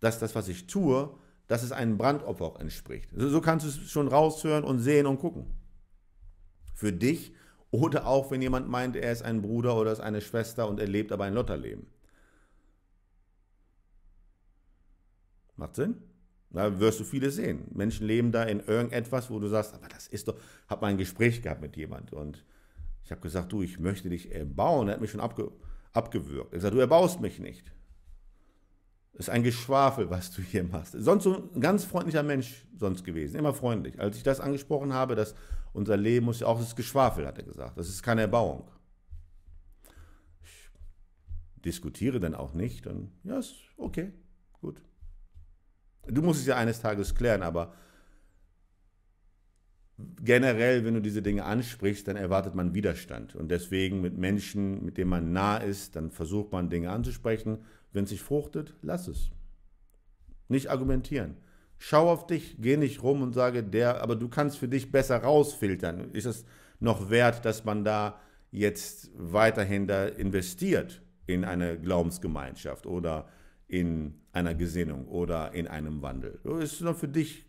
dass das, was ich tue, dass es einem Brandopfer auch entspricht. So, so kannst du es schon raushören und sehen und gucken. Für dich oder auch, wenn jemand meint, er ist ein Bruder oder ist eine Schwester und er lebt aber ein Lotterleben. Macht Sinn? Da wirst du viele sehen. Menschen leben da in irgendetwas, wo du sagst, aber das ist doch, habe mal ein Gespräch gehabt mit jemand und ich habe gesagt, du, ich möchte dich erbauen. Er hat mich schon abge abgewürgt. Er hat gesagt, du erbaust mich nicht. Das ist ein Geschwafel, was du hier machst. Sonst so ein ganz freundlicher Mensch sonst gewesen, immer freundlich. Als ich das angesprochen habe, dass unser Leben muss ja auch das Geschwafel, hat er gesagt. Das ist keine Erbauung. Ich diskutiere dann auch nicht und ja, ist okay, gut. Du musst es ja eines Tages klären, aber generell, wenn du diese Dinge ansprichst, dann erwartet man Widerstand. Und deswegen mit Menschen, mit denen man nah ist, dann versucht man Dinge anzusprechen. Wenn es sich fruchtet, lass es. Nicht argumentieren. Schau auf dich, geh nicht rum und sage, der, aber du kannst für dich besser rausfiltern. Ist es noch wert, dass man da jetzt weiterhin da investiert in eine Glaubensgemeinschaft oder in einer Gesinnung oder in einem Wandel. Das ist nur für dich.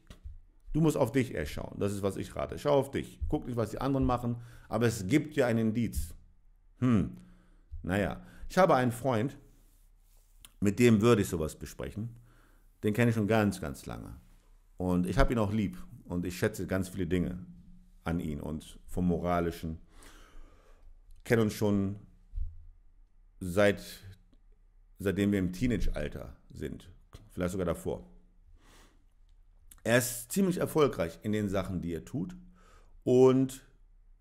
Du musst auf dich erschauen. Das ist, was ich rate. Schau auf dich. Guck nicht, was die anderen machen. Aber es gibt ja einen Indiz. Hm. Naja, ich habe einen Freund, mit dem würde ich sowas besprechen. Den kenne ich schon ganz, ganz lange. Und ich habe ihn auch lieb. Und ich schätze ganz viele Dinge an ihn und vom Moralischen. Kennen uns schon seit seitdem wir im Teenage-Alter sind, vielleicht sogar davor. Er ist ziemlich erfolgreich in den Sachen, die er tut und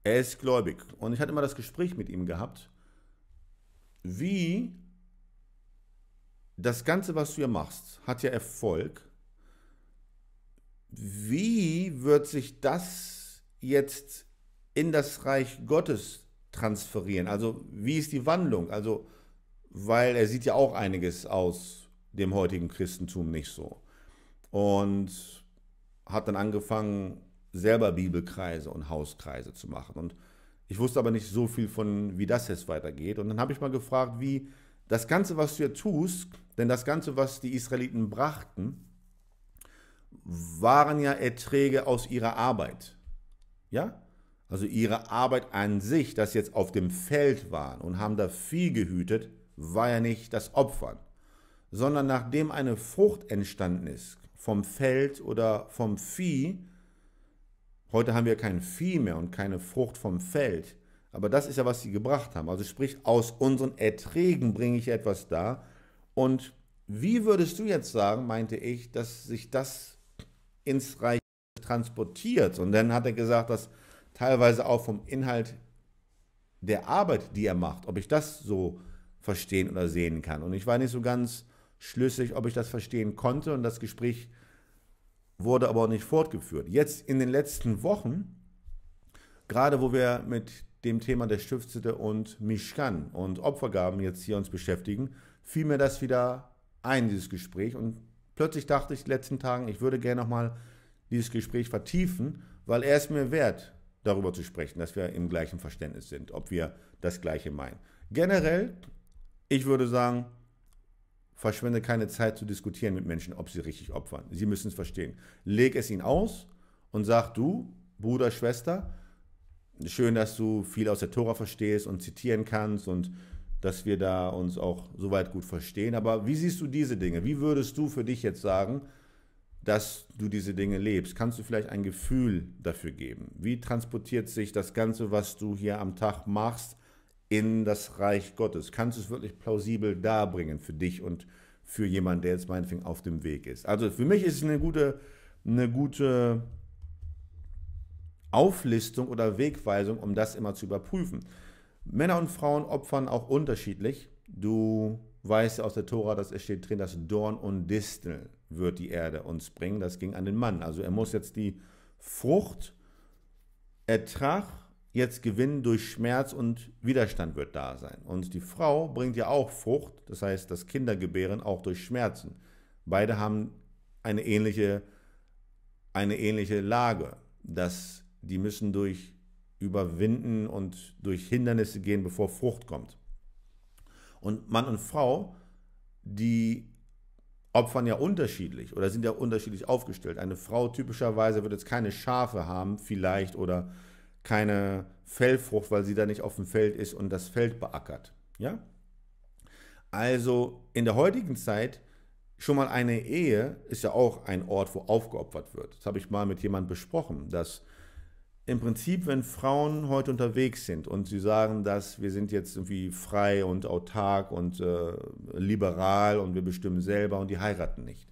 er ist gläubig. Und ich hatte immer das Gespräch mit ihm gehabt, wie das Ganze, was du hier machst, hat ja Erfolg. Wie wird sich das jetzt in das Reich Gottes transferieren? Also wie ist die Wandlung? Also weil er sieht ja auch einiges aus dem heutigen Christentum nicht so. Und hat dann angefangen, selber Bibelkreise und Hauskreise zu machen. Und ich wusste aber nicht so viel von, wie das jetzt weitergeht. Und dann habe ich mal gefragt, wie das Ganze, was du hier tust, denn das Ganze, was die Israeliten brachten, waren ja Erträge aus ihrer Arbeit. Ja? Also ihre Arbeit an sich, dass sie jetzt auf dem Feld waren und haben da Vieh gehütet, war ja nicht das Opfern, sondern nachdem eine Frucht entstanden ist, vom Feld oder vom Vieh, heute haben wir kein Vieh mehr und keine Frucht vom Feld, aber das ist ja, was sie gebracht haben. Also sprich, aus unseren Erträgen bringe ich etwas da. Und wie würdest du jetzt sagen, meinte ich, dass sich das ins Reich transportiert? Und dann hat er gesagt, dass teilweise auch vom Inhalt der Arbeit, die er macht, ob ich das so verstehen oder sehen kann. Und ich war nicht so ganz schlüssig, ob ich das verstehen konnte und das Gespräch wurde aber auch nicht fortgeführt. Jetzt in den letzten Wochen, gerade wo wir mit dem Thema der Stiftshütte und Mishkan und Opfergaben jetzt hier uns beschäftigen, fiel mir das wieder ein, dieses Gespräch. Und plötzlich dachte ich in den letzten Tagen, ich würde gerne nochmal dieses Gespräch vertiefen, weil er es mir wert, darüber zu sprechen, dass wir im gleichen Verständnis sind, ob wir das Gleiche meinen. Generell ich würde sagen, verschwende keine Zeit zu diskutieren mit Menschen, ob sie richtig opfern. Sie müssen es verstehen. Leg es ihnen aus und sag du, Bruder, Schwester, schön, dass du viel aus der Tora verstehst und zitieren kannst und dass wir da uns auch soweit gut verstehen. Aber wie siehst du diese Dinge? Wie würdest du für dich jetzt sagen, dass du diese Dinge lebst? Kannst du vielleicht ein Gefühl dafür geben? Wie transportiert sich das Ganze, was du hier am Tag machst, in das Reich Gottes? Kannst du es wirklich plausibel darbringen für dich und für jemanden, der jetzt meinetwegen auf dem Weg ist? Also für mich ist es eine gute, eine gute Auflistung oder Wegweisung, um das immer zu überprüfen. Männer und Frauen opfern auch unterschiedlich. Du weißt aus der Tora, dass es steht drin, dass Dorn und Distel wird die Erde uns bringen. Das ging an den Mann. Also er muss jetzt die Frucht, Ertrag jetzt gewinnen durch Schmerz und Widerstand wird da sein. Und die Frau bringt ja auch Frucht, das heißt das Kindergebären auch durch Schmerzen. Beide haben eine ähnliche, eine ähnliche Lage, dass die müssen durch überwinden und durch Hindernisse gehen, bevor Frucht kommt. Und Mann und Frau, die opfern ja unterschiedlich oder sind ja unterschiedlich aufgestellt. Eine Frau typischerweise wird jetzt keine Schafe haben, vielleicht oder keine Fellfrucht, weil sie da nicht auf dem Feld ist und das Feld beackert. Ja? Also in der heutigen Zeit schon mal eine Ehe ist ja auch ein Ort, wo aufgeopfert wird. Das habe ich mal mit jemandem besprochen, dass im Prinzip, wenn Frauen heute unterwegs sind und sie sagen, dass wir sind jetzt irgendwie frei und autark und äh, liberal und wir bestimmen selber und die heiraten nicht,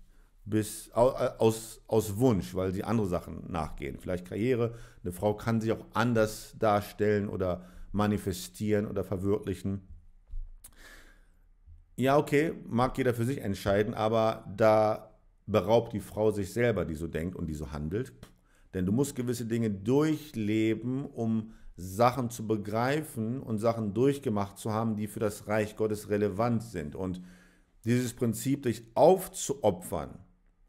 bis äh, aus, aus Wunsch, weil sie andere Sachen nachgehen. Vielleicht Karriere. Eine Frau kann sich auch anders darstellen oder manifestieren oder verwirklichen. Ja, okay, mag jeder für sich entscheiden, aber da beraubt die Frau sich selber, die so denkt und die so handelt. Denn du musst gewisse Dinge durchleben, um Sachen zu begreifen und Sachen durchgemacht zu haben, die für das Reich Gottes relevant sind. Und dieses Prinzip, dich aufzuopfern,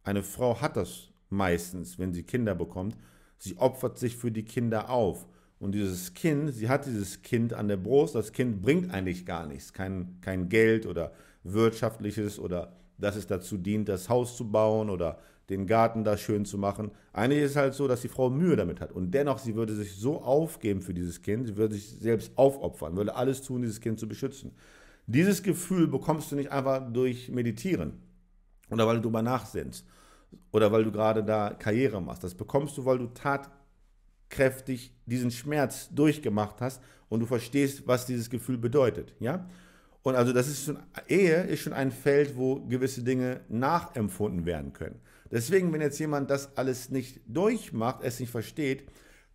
eine Frau hat das meistens, wenn sie Kinder bekommt. Sie opfert sich für die Kinder auf. Und dieses Kind, sie hat dieses Kind an der Brust, das Kind bringt eigentlich gar nichts. Kein, kein Geld oder wirtschaftliches oder dass es dazu dient, das Haus zu bauen oder den Garten da schön zu machen. Eigentlich ist es halt so, dass die Frau Mühe damit hat. Und dennoch, sie würde sich so aufgeben für dieses Kind, sie würde sich selbst aufopfern, würde alles tun, dieses Kind zu beschützen. Dieses Gefühl bekommst du nicht einfach durch Meditieren oder weil du darüber nachsinnst oder weil du gerade da Karriere machst. Das bekommst du, weil du tatkräftig diesen Schmerz durchgemacht hast und du verstehst, was dieses Gefühl bedeutet, ja? Und also das ist schon, Ehe ist schon ein Feld, wo gewisse Dinge nachempfunden werden können. Deswegen, wenn jetzt jemand das alles nicht durchmacht, es nicht versteht,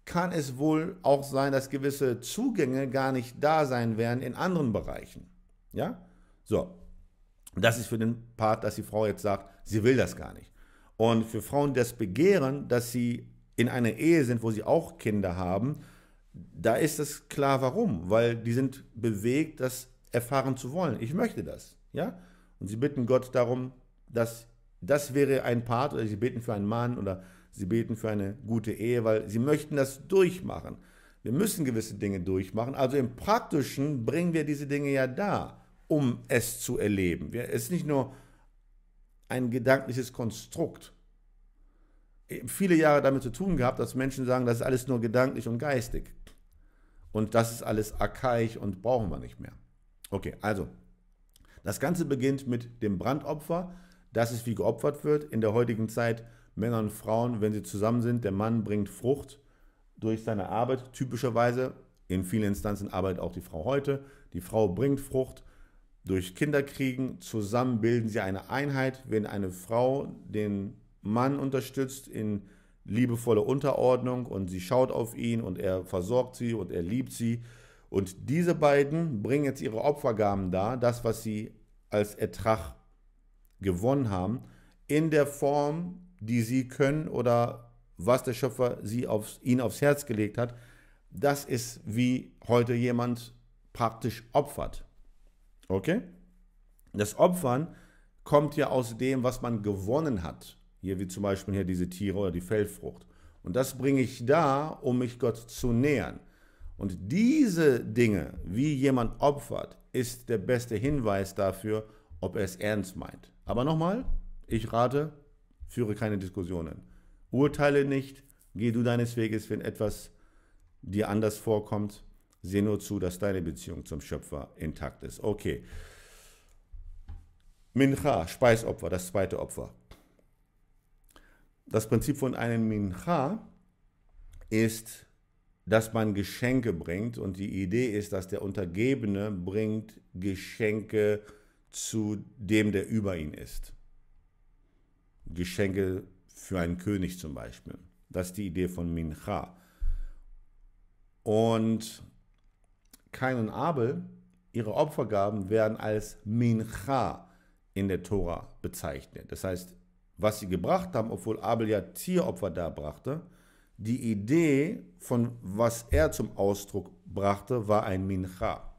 kann es wohl auch sein, dass gewisse Zugänge gar nicht da sein werden in anderen Bereichen. Ja? So. Das ist für den Part, dass die Frau jetzt sagt, sie will das gar nicht. Und für Frauen, die das begehren, dass sie in einer Ehe sind, wo sie auch Kinder haben, da ist es klar, warum. Weil die sind bewegt, das erfahren zu wollen. Ich möchte das. Ja? Und sie bitten Gott darum, dass das wäre ein Part oder sie beten für einen Mann oder sie beten für eine gute Ehe, weil sie möchten das durchmachen. Wir müssen gewisse Dinge durchmachen. Also im Praktischen bringen wir diese Dinge ja da, um es zu erleben. Es ist nicht nur ein gedankliches Konstrukt. Viele Jahre damit zu tun gehabt, dass Menschen sagen, das ist alles nur gedanklich und geistig. Und das ist alles archaisch und brauchen wir nicht mehr. Okay, also, das Ganze beginnt mit dem Brandopfer. Das ist, wie geopfert wird. In der heutigen Zeit Männer und Frauen, wenn sie zusammen sind, der Mann bringt Frucht durch seine Arbeit, typischerweise. In vielen Instanzen arbeitet auch die Frau heute. Die Frau bringt Frucht durch Kinderkriegen zusammen bilden sie eine Einheit, wenn eine Frau den Mann unterstützt in liebevolle Unterordnung und sie schaut auf ihn und er versorgt sie und er liebt sie. Und diese beiden bringen jetzt ihre Opfergaben dar, das, was sie als Ertrag gewonnen haben, in der Form, die sie können oder was der Schöpfer sie aufs, ihnen aufs Herz gelegt hat. Das ist, wie heute jemand praktisch opfert. Okay? Das Opfern kommt ja aus dem, was man gewonnen hat. Hier wie zum Beispiel hier diese Tiere oder die Feldfrucht. Und das bringe ich da, um mich Gott zu nähern. Und diese Dinge, wie jemand opfert, ist der beste Hinweis dafür, ob er es ernst meint. Aber nochmal, ich rate, führe keine Diskussionen. Urteile nicht, geh du deines Weges, wenn etwas dir anders vorkommt, Seh nur zu, dass deine Beziehung zum Schöpfer intakt ist. Okay. Mincha, Speisopfer, das zweite Opfer. Das Prinzip von einem Mincha ist, dass man Geschenke bringt und die Idee ist, dass der Untergebene bringt Geschenke zu dem, der über ihn ist. Geschenke für einen König zum Beispiel. Das ist die Idee von Mincha. Und Kain und Abel, ihre Opfergaben werden als Mincha in der Tora bezeichnet. Das heißt, was sie gebracht haben, obwohl Abel ja Tieropfer darbrachte, die Idee von was er zum Ausdruck brachte, war ein Mincha.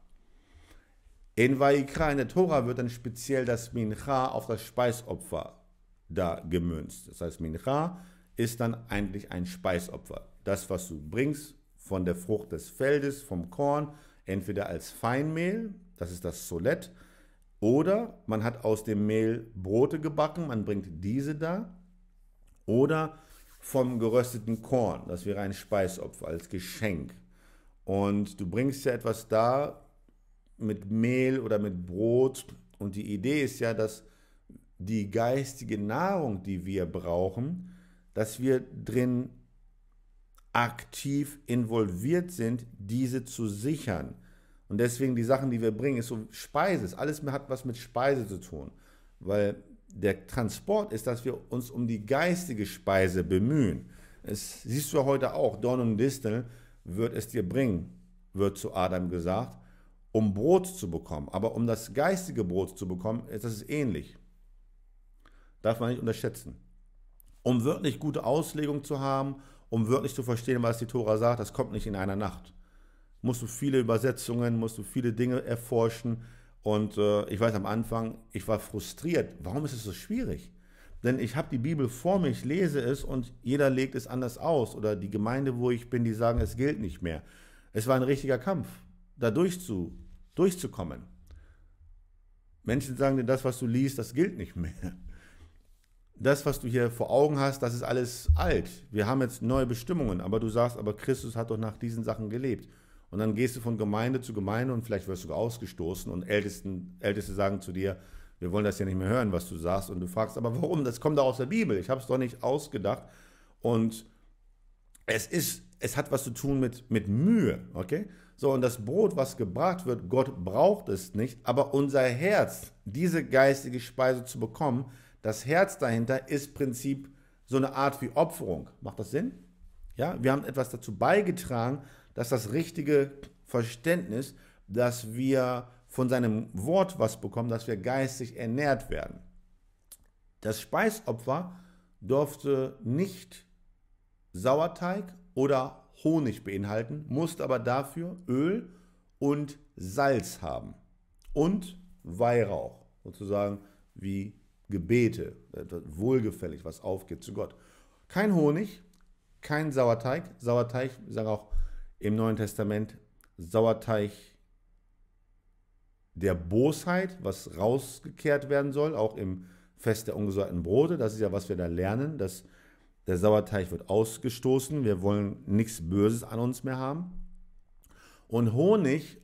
In Vaikra in der Tora wird dann speziell das Mincha auf das Speisopfer da gemünzt. Das heißt, Mincha ist dann eigentlich ein Speisopfer. Das, was du bringst von der Frucht des Feldes, vom Korn, Entweder als Feinmehl, das ist das Solett, oder man hat aus dem Mehl Brote gebacken, man bringt diese da. Oder vom gerösteten Korn, das wäre ein Speisopfer als Geschenk. Und du bringst ja etwas da mit Mehl oder mit Brot. Und die Idee ist ja, dass die geistige Nahrung, die wir brauchen, dass wir drin aktiv involviert sind, diese zu sichern. Und deswegen die Sachen, die wir bringen, ist so Speise, ist alles hat was mit Speise zu tun, weil der Transport ist, dass wir uns um die geistige Speise bemühen. Es siehst du ja heute auch, Dorn und Distel wird es dir bringen, wird zu Adam gesagt, um Brot zu bekommen. Aber um das geistige Brot zu bekommen, ist das ähnlich. Darf man nicht unterschätzen. Um wirklich gute Auslegung zu haben, um wirklich zu verstehen, was die Tora sagt. Das kommt nicht in einer Nacht. Musst du viele Übersetzungen, musst du viele Dinge erforschen. Und äh, ich weiß am Anfang, ich war frustriert. Warum ist es so schwierig? Denn ich habe die Bibel vor mir, lese es und jeder legt es anders aus. Oder die Gemeinde, wo ich bin, die sagen, es gilt nicht mehr. Es war ein richtiger Kampf, da durchzu, durchzukommen. Menschen sagen dir, das, was du liest, das gilt nicht mehr das, was du hier vor Augen hast, das ist alles alt. Wir haben jetzt neue Bestimmungen, aber du sagst, aber Christus hat doch nach diesen Sachen gelebt. Und dann gehst du von Gemeinde zu Gemeinde und vielleicht wirst du ausgestoßen und Ältesten, Älteste sagen zu dir, wir wollen das ja nicht mehr hören, was du sagst. Und du fragst, aber warum? Das kommt doch aus der Bibel. Ich habe es doch nicht ausgedacht. Und es ist, es hat was zu tun mit, mit Mühe, okay? So, und das Brot, was gebracht wird, Gott braucht es nicht, aber unser Herz, diese geistige Speise zu bekommen, das Herz dahinter ist Prinzip so eine Art wie Opferung. Macht das Sinn? Ja, wir haben etwas dazu beigetragen, dass das richtige Verständnis, dass wir von seinem Wort was bekommen, dass wir geistig ernährt werden. Das Speisopfer durfte nicht Sauerteig oder Honig beinhalten, musste aber dafür Öl und Salz haben und Weihrauch, sozusagen wie Gebete, etwas wohlgefällig, was aufgeht zu Gott. Kein Honig, kein Sauerteig. Sauerteig, ich sage auch im Neuen Testament, Sauerteig der Bosheit, was rausgekehrt werden soll, auch im Fest der ungesäuerten Brote. Das ist ja, was wir da lernen, dass der Sauerteig wird ausgestoßen. Wir wollen nichts Böses an uns mehr haben. Und Honig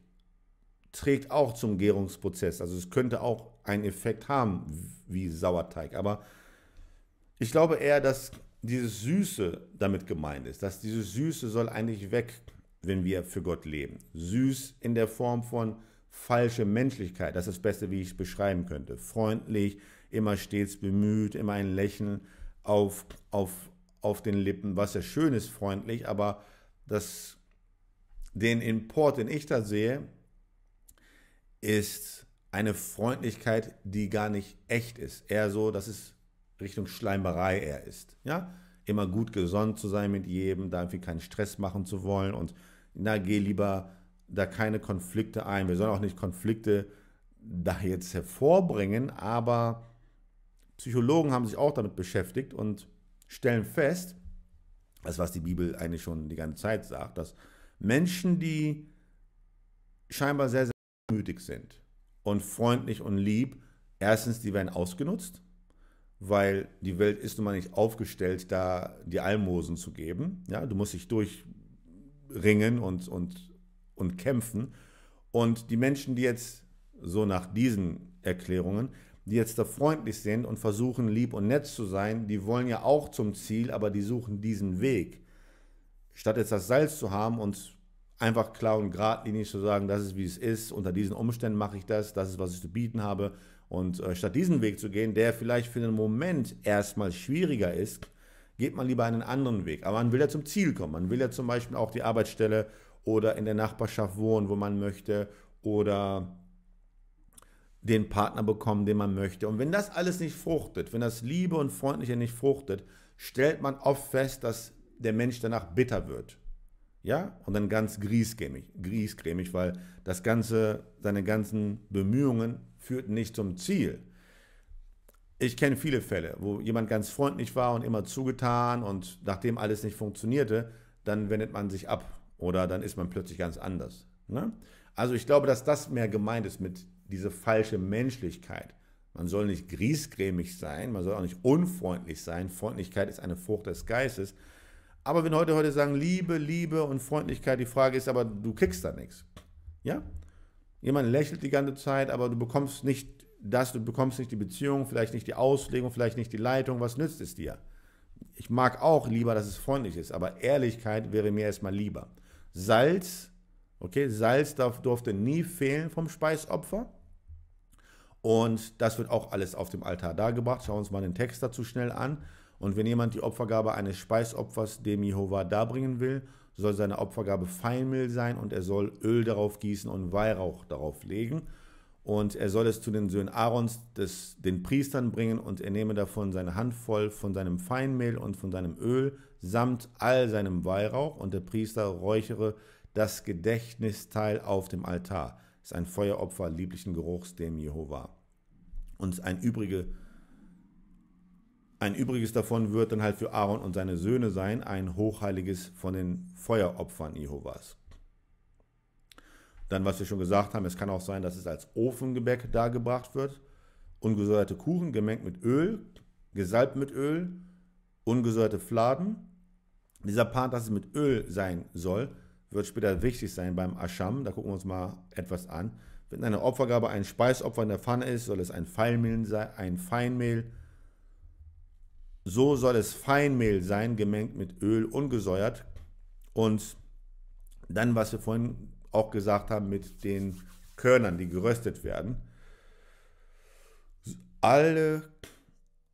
trägt auch zum Gärungsprozess. Also es könnte auch einen Effekt haben wie Sauerteig. Aber ich glaube eher, dass dieses Süße damit gemeint ist. Dass dieses Süße soll eigentlich weg, wenn wir für Gott leben. Süß in der Form von falsche Menschlichkeit. Das ist das Beste, wie ich es beschreiben könnte. Freundlich, immer stets bemüht, immer ein Lächeln auf, auf, auf den Lippen, was ja schön ist, freundlich, aber das, den Import, den ich da sehe, ist eine Freundlichkeit, die gar nicht echt ist. Eher so, dass es Richtung Schleimerei eher ist. Ja? Immer gut gesonnen zu sein mit jedem, da irgendwie keinen Stress machen zu wollen und na, geh lieber da keine Konflikte ein. Wir sollen auch nicht Konflikte da jetzt hervorbringen, aber Psychologen haben sich auch damit beschäftigt und stellen fest, das was die Bibel eigentlich schon die ganze Zeit sagt, dass Menschen, die scheinbar sehr, sehr mütig sind, und freundlich und lieb, erstens, die werden ausgenutzt, weil die Welt ist nun mal nicht aufgestellt, da die Almosen zu geben. Ja, du musst dich durchringen und, und, und kämpfen. Und die Menschen, die jetzt so nach diesen Erklärungen, die jetzt da freundlich sind und versuchen lieb und nett zu sein, die wollen ja auch zum Ziel, aber die suchen diesen Weg. Statt jetzt das Salz zu haben und einfach klar und geradlinig zu sagen, das ist wie es ist, unter diesen Umständen mache ich das, das ist, was ich zu bieten habe. Und äh, statt diesen Weg zu gehen, der vielleicht für den Moment erstmal schwieriger ist, geht man lieber einen anderen Weg. Aber man will ja zum Ziel kommen. Man will ja zum Beispiel auch die Arbeitsstelle oder in der Nachbarschaft wohnen, wo man möchte oder den Partner bekommen, den man möchte. Und wenn das alles nicht fruchtet, wenn das Liebe und Freundliche nicht fruchtet, stellt man oft fest, dass der Mensch danach bitter wird. Ja, und dann ganz grießcremig, grießcremig, weil das Ganze, seine ganzen Bemühungen führten nicht zum Ziel. Ich kenne viele Fälle, wo jemand ganz freundlich war und immer zugetan und nachdem alles nicht funktionierte, dann wendet man sich ab oder dann ist man plötzlich ganz anders. Ne? Also ich glaube, dass das mehr gemeint ist mit dieser falschen Menschlichkeit. Man soll nicht griesgrämig sein, man soll auch nicht unfreundlich sein. Freundlichkeit ist eine Frucht des Geistes. Aber wenn heute heute sagen Liebe, Liebe und Freundlichkeit, die Frage ist aber, du kriegst da nichts. Ja? Jemand lächelt die ganze Zeit, aber du bekommst nicht das, du bekommst nicht die Beziehung, vielleicht nicht die Auslegung, vielleicht nicht die Leitung, was nützt es dir? Ich mag auch lieber, dass es freundlich ist, aber Ehrlichkeit wäre mir erstmal lieber. Salz, okay, Salz darf, durfte nie fehlen vom Speisopfer. Und das wird auch alles auf dem Altar dargebracht. Schauen wir uns mal den Text dazu schnell an. Und wenn jemand die Opfergabe eines Speisopfers dem Jehova darbringen will, soll seine Opfergabe Feinmehl sein und er soll Öl darauf gießen und Weihrauch darauf legen. Und er soll es zu den Söhnen Aarons, des, den Priestern bringen und er nehme davon seine Handvoll von seinem Feinmehl und von seinem Öl samt all seinem Weihrauch und der Priester räuchere das Gedächtnisteil auf dem Altar. Das ist ein Feueropfer lieblichen Geruchs dem Jehova. Und ein übrige ein übriges davon wird dann halt für Aaron und seine Söhne sein, ein hochheiliges von den Feueropfern Jehovas. Dann, was wir schon gesagt haben, es kann auch sein, dass es als Ofengebäck dargebracht wird. Ungesäuerte Kuchen gemengt mit Öl, gesalbt mit Öl, ungesäuerte Fladen. Dieser Part, dass es mit Öl sein soll, wird später wichtig sein beim Ascham. Da gucken wir uns mal etwas an. Wenn eine Opfergabe ein Speisopfer in der Pfanne ist, soll es ein Feinmehl sein, ein Feinmehl so soll es Feinmehl sein, gemengt mit Öl, ungesäuert. Und dann, was wir vorhin auch gesagt haben, mit den Körnern, die geröstet werden. Alle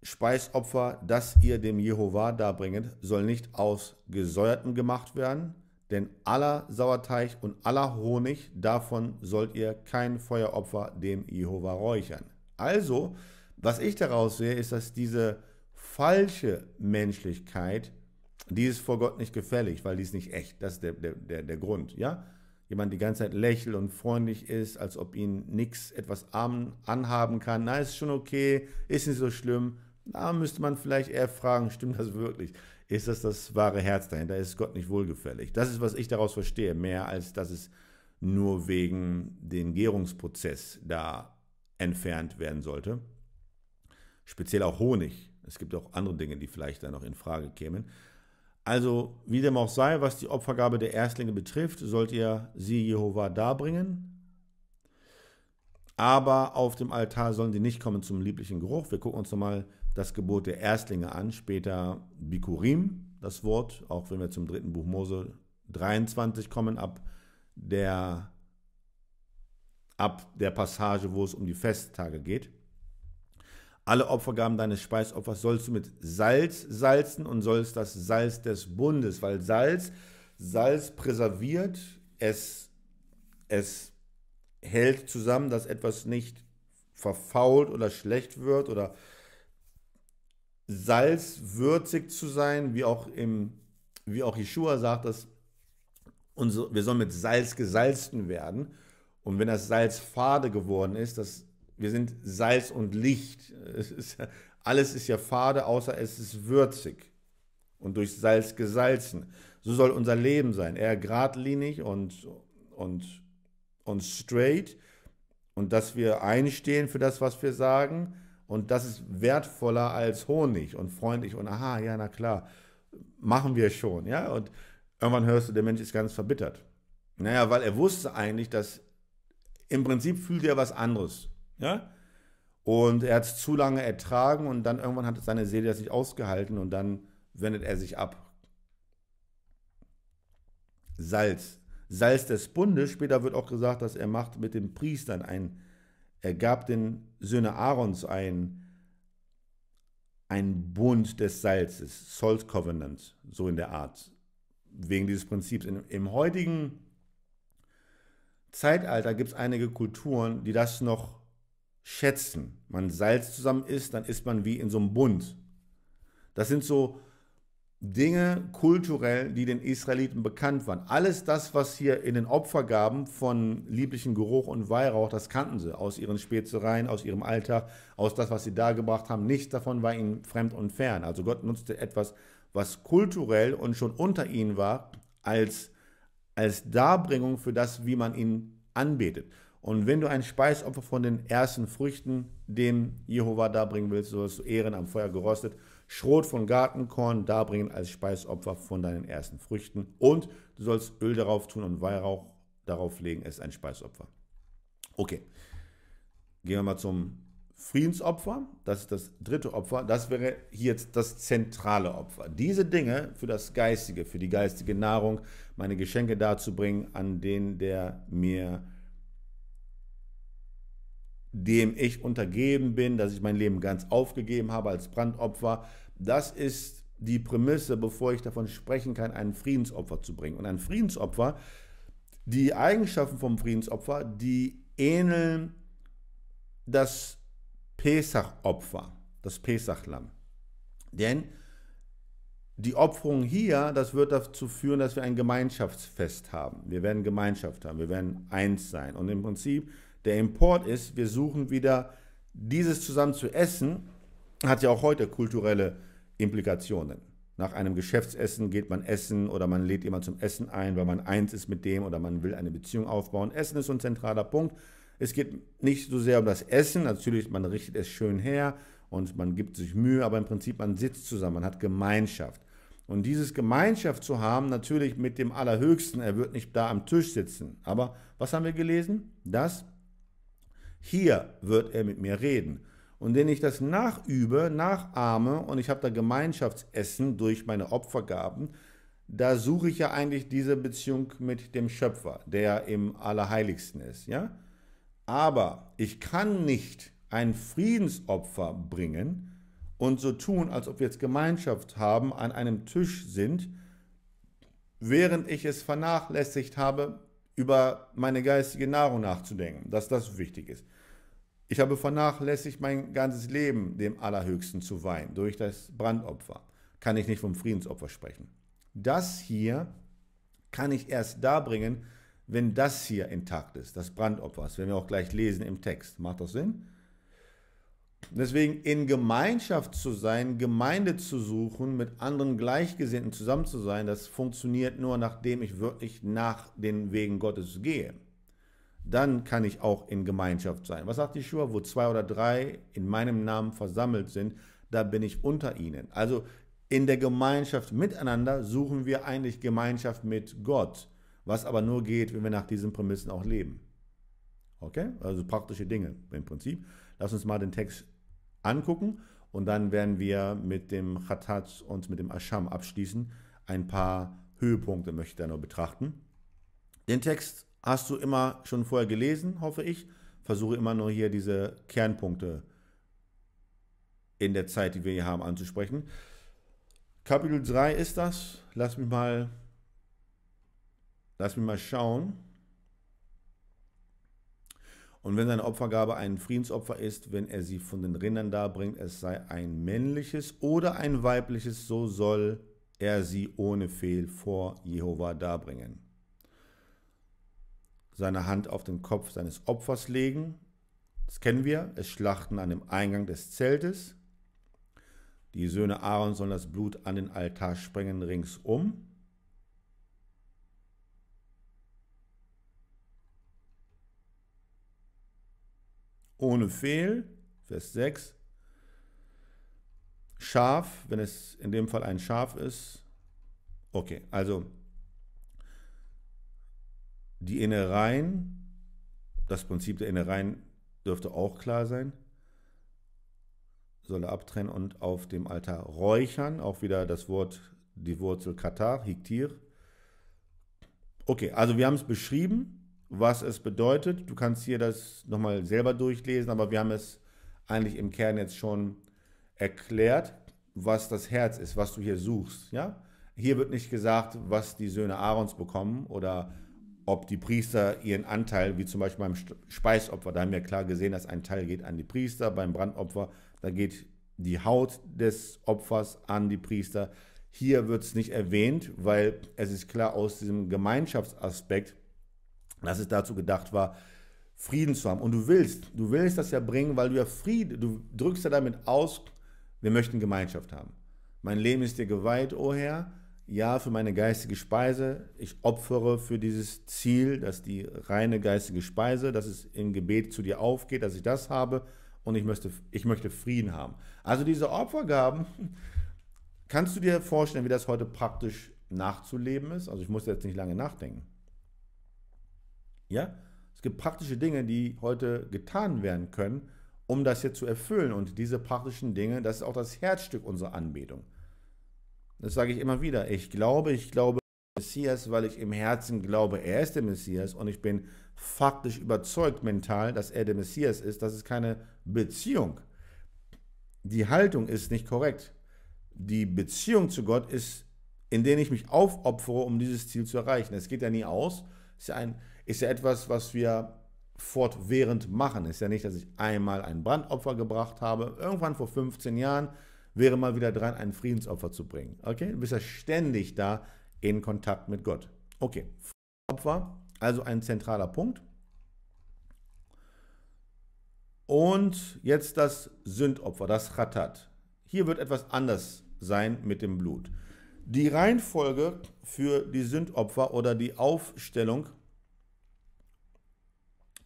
Speisopfer, das ihr dem Jehova darbringet, soll nicht aus Gesäuerten gemacht werden, denn aller Sauerteig und aller Honig, davon sollt ihr kein Feueropfer dem Jehova räuchern. Also, was ich daraus sehe, ist, dass diese falsche Menschlichkeit, die ist vor Gott nicht gefällig, weil die ist nicht echt. Das ist der, der, der, der Grund, ja? Jemand die ganze Zeit lächelt und freundlich ist, als ob ihn nichts etwas an, anhaben kann. Na, ist schon okay, ist nicht so schlimm. Da müsste man vielleicht eher fragen, stimmt das wirklich? Ist das das wahre Herz dahinter? Ist Gott nicht wohlgefällig? Das ist, was ich daraus verstehe, mehr als dass es nur wegen den Gärungsprozess da entfernt werden sollte. Speziell auch Honig es gibt auch andere Dinge, die vielleicht da noch in Frage kämen. Also, wie dem auch sei, was die Opfergabe der Erstlinge betrifft, sollt ihr sie Jehova darbringen. Aber auf dem Altar sollen sie nicht kommen zum lieblichen Geruch. Wir gucken uns nochmal das Gebot der Erstlinge an, später Bikurim, das Wort, auch wenn wir zum dritten Buch Mose 23 kommen, ab der, ab der Passage, wo es um die Festtage geht. Alle Opfergaben deines Speisopfers sollst du mit Salz salzen und sollst das Salz des Bundes, weil Salz, Salz präserviert, es, es hält zusammen, dass etwas nicht verfault oder schlecht wird oder salzwürzig zu sein, wie auch, im, wie auch Yeshua sagt, dass unsere, wir sollen mit Salz gesalzen werden. Und wenn das Salz fade geworden ist, das wir sind Salz und Licht. Ist, alles ist ja fade, außer es ist würzig und durch Salz gesalzen. So soll unser Leben sein. Eher geradlinig und, und, und straight. Und dass wir einstehen für das, was wir sagen. Und das ist wertvoller als Honig und freundlich und aha, ja, na klar, machen wir schon. Ja? Und irgendwann hörst du, der Mensch ist ganz verbittert. Naja, weil er wusste eigentlich, dass im Prinzip fühlt er was anderes. Ja? Und er hat es zu lange ertragen und dann irgendwann hat seine Seele das nicht ausgehalten und dann wendet er sich ab. Salz. Salz des Bundes. Später wird auch gesagt, dass er macht mit den Priestern ein. Er gab den Söhne Aarons ein, ein Bund des Salzes, Salt Covenant, so in der Art. Wegen dieses Prinzips. In, Im heutigen Zeitalter gibt es einige Kulturen, die das noch schätzen. Man Salz zusammen isst, dann isst man wie in so einem Bund. Das sind so Dinge kulturell, die den Israeliten bekannt waren. Alles das, was hier in den Opfergaben von lieblichen Geruch und Weihrauch, das kannten sie aus ihren Spezereien, aus ihrem Alltag, aus das, was sie dargebracht haben. Nichts davon war ihnen fremd und fern. Also Gott nutzte etwas, was kulturell und schon unter ihnen war, als, als Darbringung für das, wie man ihn anbetet. Und wenn du ein Speisopfer von den ersten Früchten dem Jehova darbringen willst, so sollst du Ehren am Feuer gerostet, Schrot von Gartenkorn darbringen als Speisopfer von deinen ersten Früchten. Und du sollst Öl darauf tun und Weihrauch darauf legen, es ist ein Speisopfer. Okay, gehen wir mal zum Friedensopfer. Das ist das dritte Opfer. Das wäre hier jetzt das zentrale Opfer. Diese Dinge für das Geistige, für die geistige Nahrung, meine Geschenke darzubringen, an den, der mir dem ich untergeben bin, dass ich mein Leben ganz aufgegeben habe als Brandopfer. Das ist die Prämisse, bevor ich davon sprechen kann, einen Friedensopfer zu bringen. Und ein Friedensopfer, die Eigenschaften vom Friedensopfer, die ähneln das Pesach-Opfer, das Pesachlamm. Denn die Opferung hier, das wird dazu führen, dass wir ein Gemeinschaftsfest haben. Wir werden Gemeinschaft haben, wir werden eins sein. Und im Prinzip der Import ist, wir suchen wieder dieses zusammen zu essen, hat ja auch heute kulturelle Implikationen. Nach einem Geschäftsessen geht man essen oder man lädt jemand zum Essen ein, weil man eins ist mit dem oder man will eine Beziehung aufbauen. Essen ist so ein zentraler Punkt. Es geht nicht so sehr um das Essen, natürlich, man richtet es schön her und man gibt sich Mühe, aber im Prinzip man sitzt zusammen, man hat Gemeinschaft. Und dieses Gemeinschaft zu haben, natürlich mit dem Allerhöchsten, er wird nicht da am Tisch sitzen. Aber was haben wir gelesen? Dass hier wird er mit mir reden. Und wenn ich das nachübe, nachahme und ich habe da Gemeinschaftsessen durch meine Opfergaben, da suche ich ja eigentlich diese Beziehung mit dem Schöpfer, der im Allerheiligsten ist. Ja? Aber ich kann nicht ein Friedensopfer bringen und so tun, als ob wir jetzt Gemeinschaft haben, an einem Tisch sind, während ich es vernachlässigt habe, über meine geistige Nahrung nachzudenken, dass das wichtig ist. Ich habe vernachlässigt, mein ganzes Leben dem Allerhöchsten zu weihen, durch das Brandopfer. Kann ich nicht vom Friedensopfer sprechen. Das hier kann ich erst darbringen, wenn das hier intakt ist, das Brandopfer. Das werden wir auch gleich lesen im Text. Macht das Sinn? Deswegen in Gemeinschaft zu sein, Gemeinde zu suchen, mit anderen Gleichgesinnten zusammen zu sein, das funktioniert nur, nachdem ich wirklich nach den Wegen Gottes gehe. Dann kann ich auch in Gemeinschaft sein. Was sagt Yeshua? Wo zwei oder drei in meinem Namen versammelt sind, da bin ich unter ihnen. Also in der Gemeinschaft miteinander suchen wir eigentlich Gemeinschaft mit Gott, was aber nur geht, wenn wir nach diesen Prämissen auch leben. Okay? Also praktische Dinge im Prinzip. Lass uns mal den Text angucken und dann werden wir mit dem Khatat und mit dem Asham abschließen. Ein paar Höhepunkte möchte ich da noch betrachten. Den Text hast du immer schon vorher gelesen, hoffe ich. Versuche immer nur hier diese Kernpunkte in der Zeit, die wir hier haben, anzusprechen. Kapitel 3 ist das. Lass mich mal, lass mich mal schauen. Und wenn seine Opfergabe ein Friedensopfer ist, wenn er sie von den Rindern darbringt, es sei ein männliches oder ein weibliches, so soll er sie ohne Fehl vor Jehova darbringen. Seine Hand auf den Kopf seines Opfers legen, das kennen wir, es schlachten an dem Eingang des Zeltes. Die Söhne Aaron sollen das Blut an den Altar sprengen ringsum. ohne Fehl, Vers 6, Schaf, wenn es in dem Fall ein Schaf ist. Okay, also die Innereien, das Prinzip der Innereien dürfte auch klar sein. Soll er abtrennen und auf dem Altar räuchern. Auch wieder das Wort, die Wurzel Katar, Hiktir. Okay, also wir haben es beschrieben was es bedeutet. Du kannst hier das nochmal selber durchlesen, aber wir haben es eigentlich im Kern jetzt schon erklärt, was das Herz ist, was du hier suchst. Ja? Hier wird nicht gesagt, was die Söhne Aarons bekommen oder ob die Priester ihren Anteil, wie zum Beispiel beim Speisopfer, da haben wir klar gesehen, dass ein Teil geht an die Priester, beim Brandopfer, da geht die Haut des Opfers an die Priester. Hier wird es nicht erwähnt, weil es ist klar aus diesem Gemeinschaftsaspekt, dass es dazu gedacht war, Frieden zu haben. Und du willst, du willst das ja bringen, weil du ja Frieden, du drückst ja damit aus, wir möchten Gemeinschaft haben. Mein Leben ist dir geweiht, o oh Herr, ja, für meine geistige Speise. Ich opfere für dieses Ziel, dass die reine geistige Speise, dass es im Gebet zu dir aufgeht, dass ich das habe und ich möchte, ich möchte Frieden haben. Also diese Opfergaben, kannst du dir vorstellen, wie das heute praktisch nachzuleben ist? Also ich muss jetzt nicht lange nachdenken. Ja? Es gibt praktische Dinge, die heute getan werden können, um das jetzt zu erfüllen. Und diese praktischen Dinge, das ist auch das Herzstück unserer Anbetung. Das sage ich immer wieder. Ich glaube, ich glaube Messias, weil ich im Herzen glaube, er ist der Messias und ich bin faktisch überzeugt mental, dass er der Messias ist. Das ist keine Beziehung. Die Haltung ist nicht korrekt. Die Beziehung zu Gott ist, in der ich mich aufopfere, um dieses Ziel zu erreichen. Es geht ja nie aus. Es ist ja ein, ist ja etwas, was wir fortwährend machen. Ist ja nicht, dass ich einmal ein Brandopfer gebracht habe. Irgendwann vor 15 Jahren wäre mal wieder dran, ein Friedensopfer zu bringen. Okay, du bist ja ständig da in Kontakt mit Gott. Okay, Opfer, also ein zentraler Punkt. Und jetzt das Sündopfer, das Chatat. Hier wird etwas anders sein mit dem Blut. Die Reihenfolge für die Sündopfer oder die Aufstellung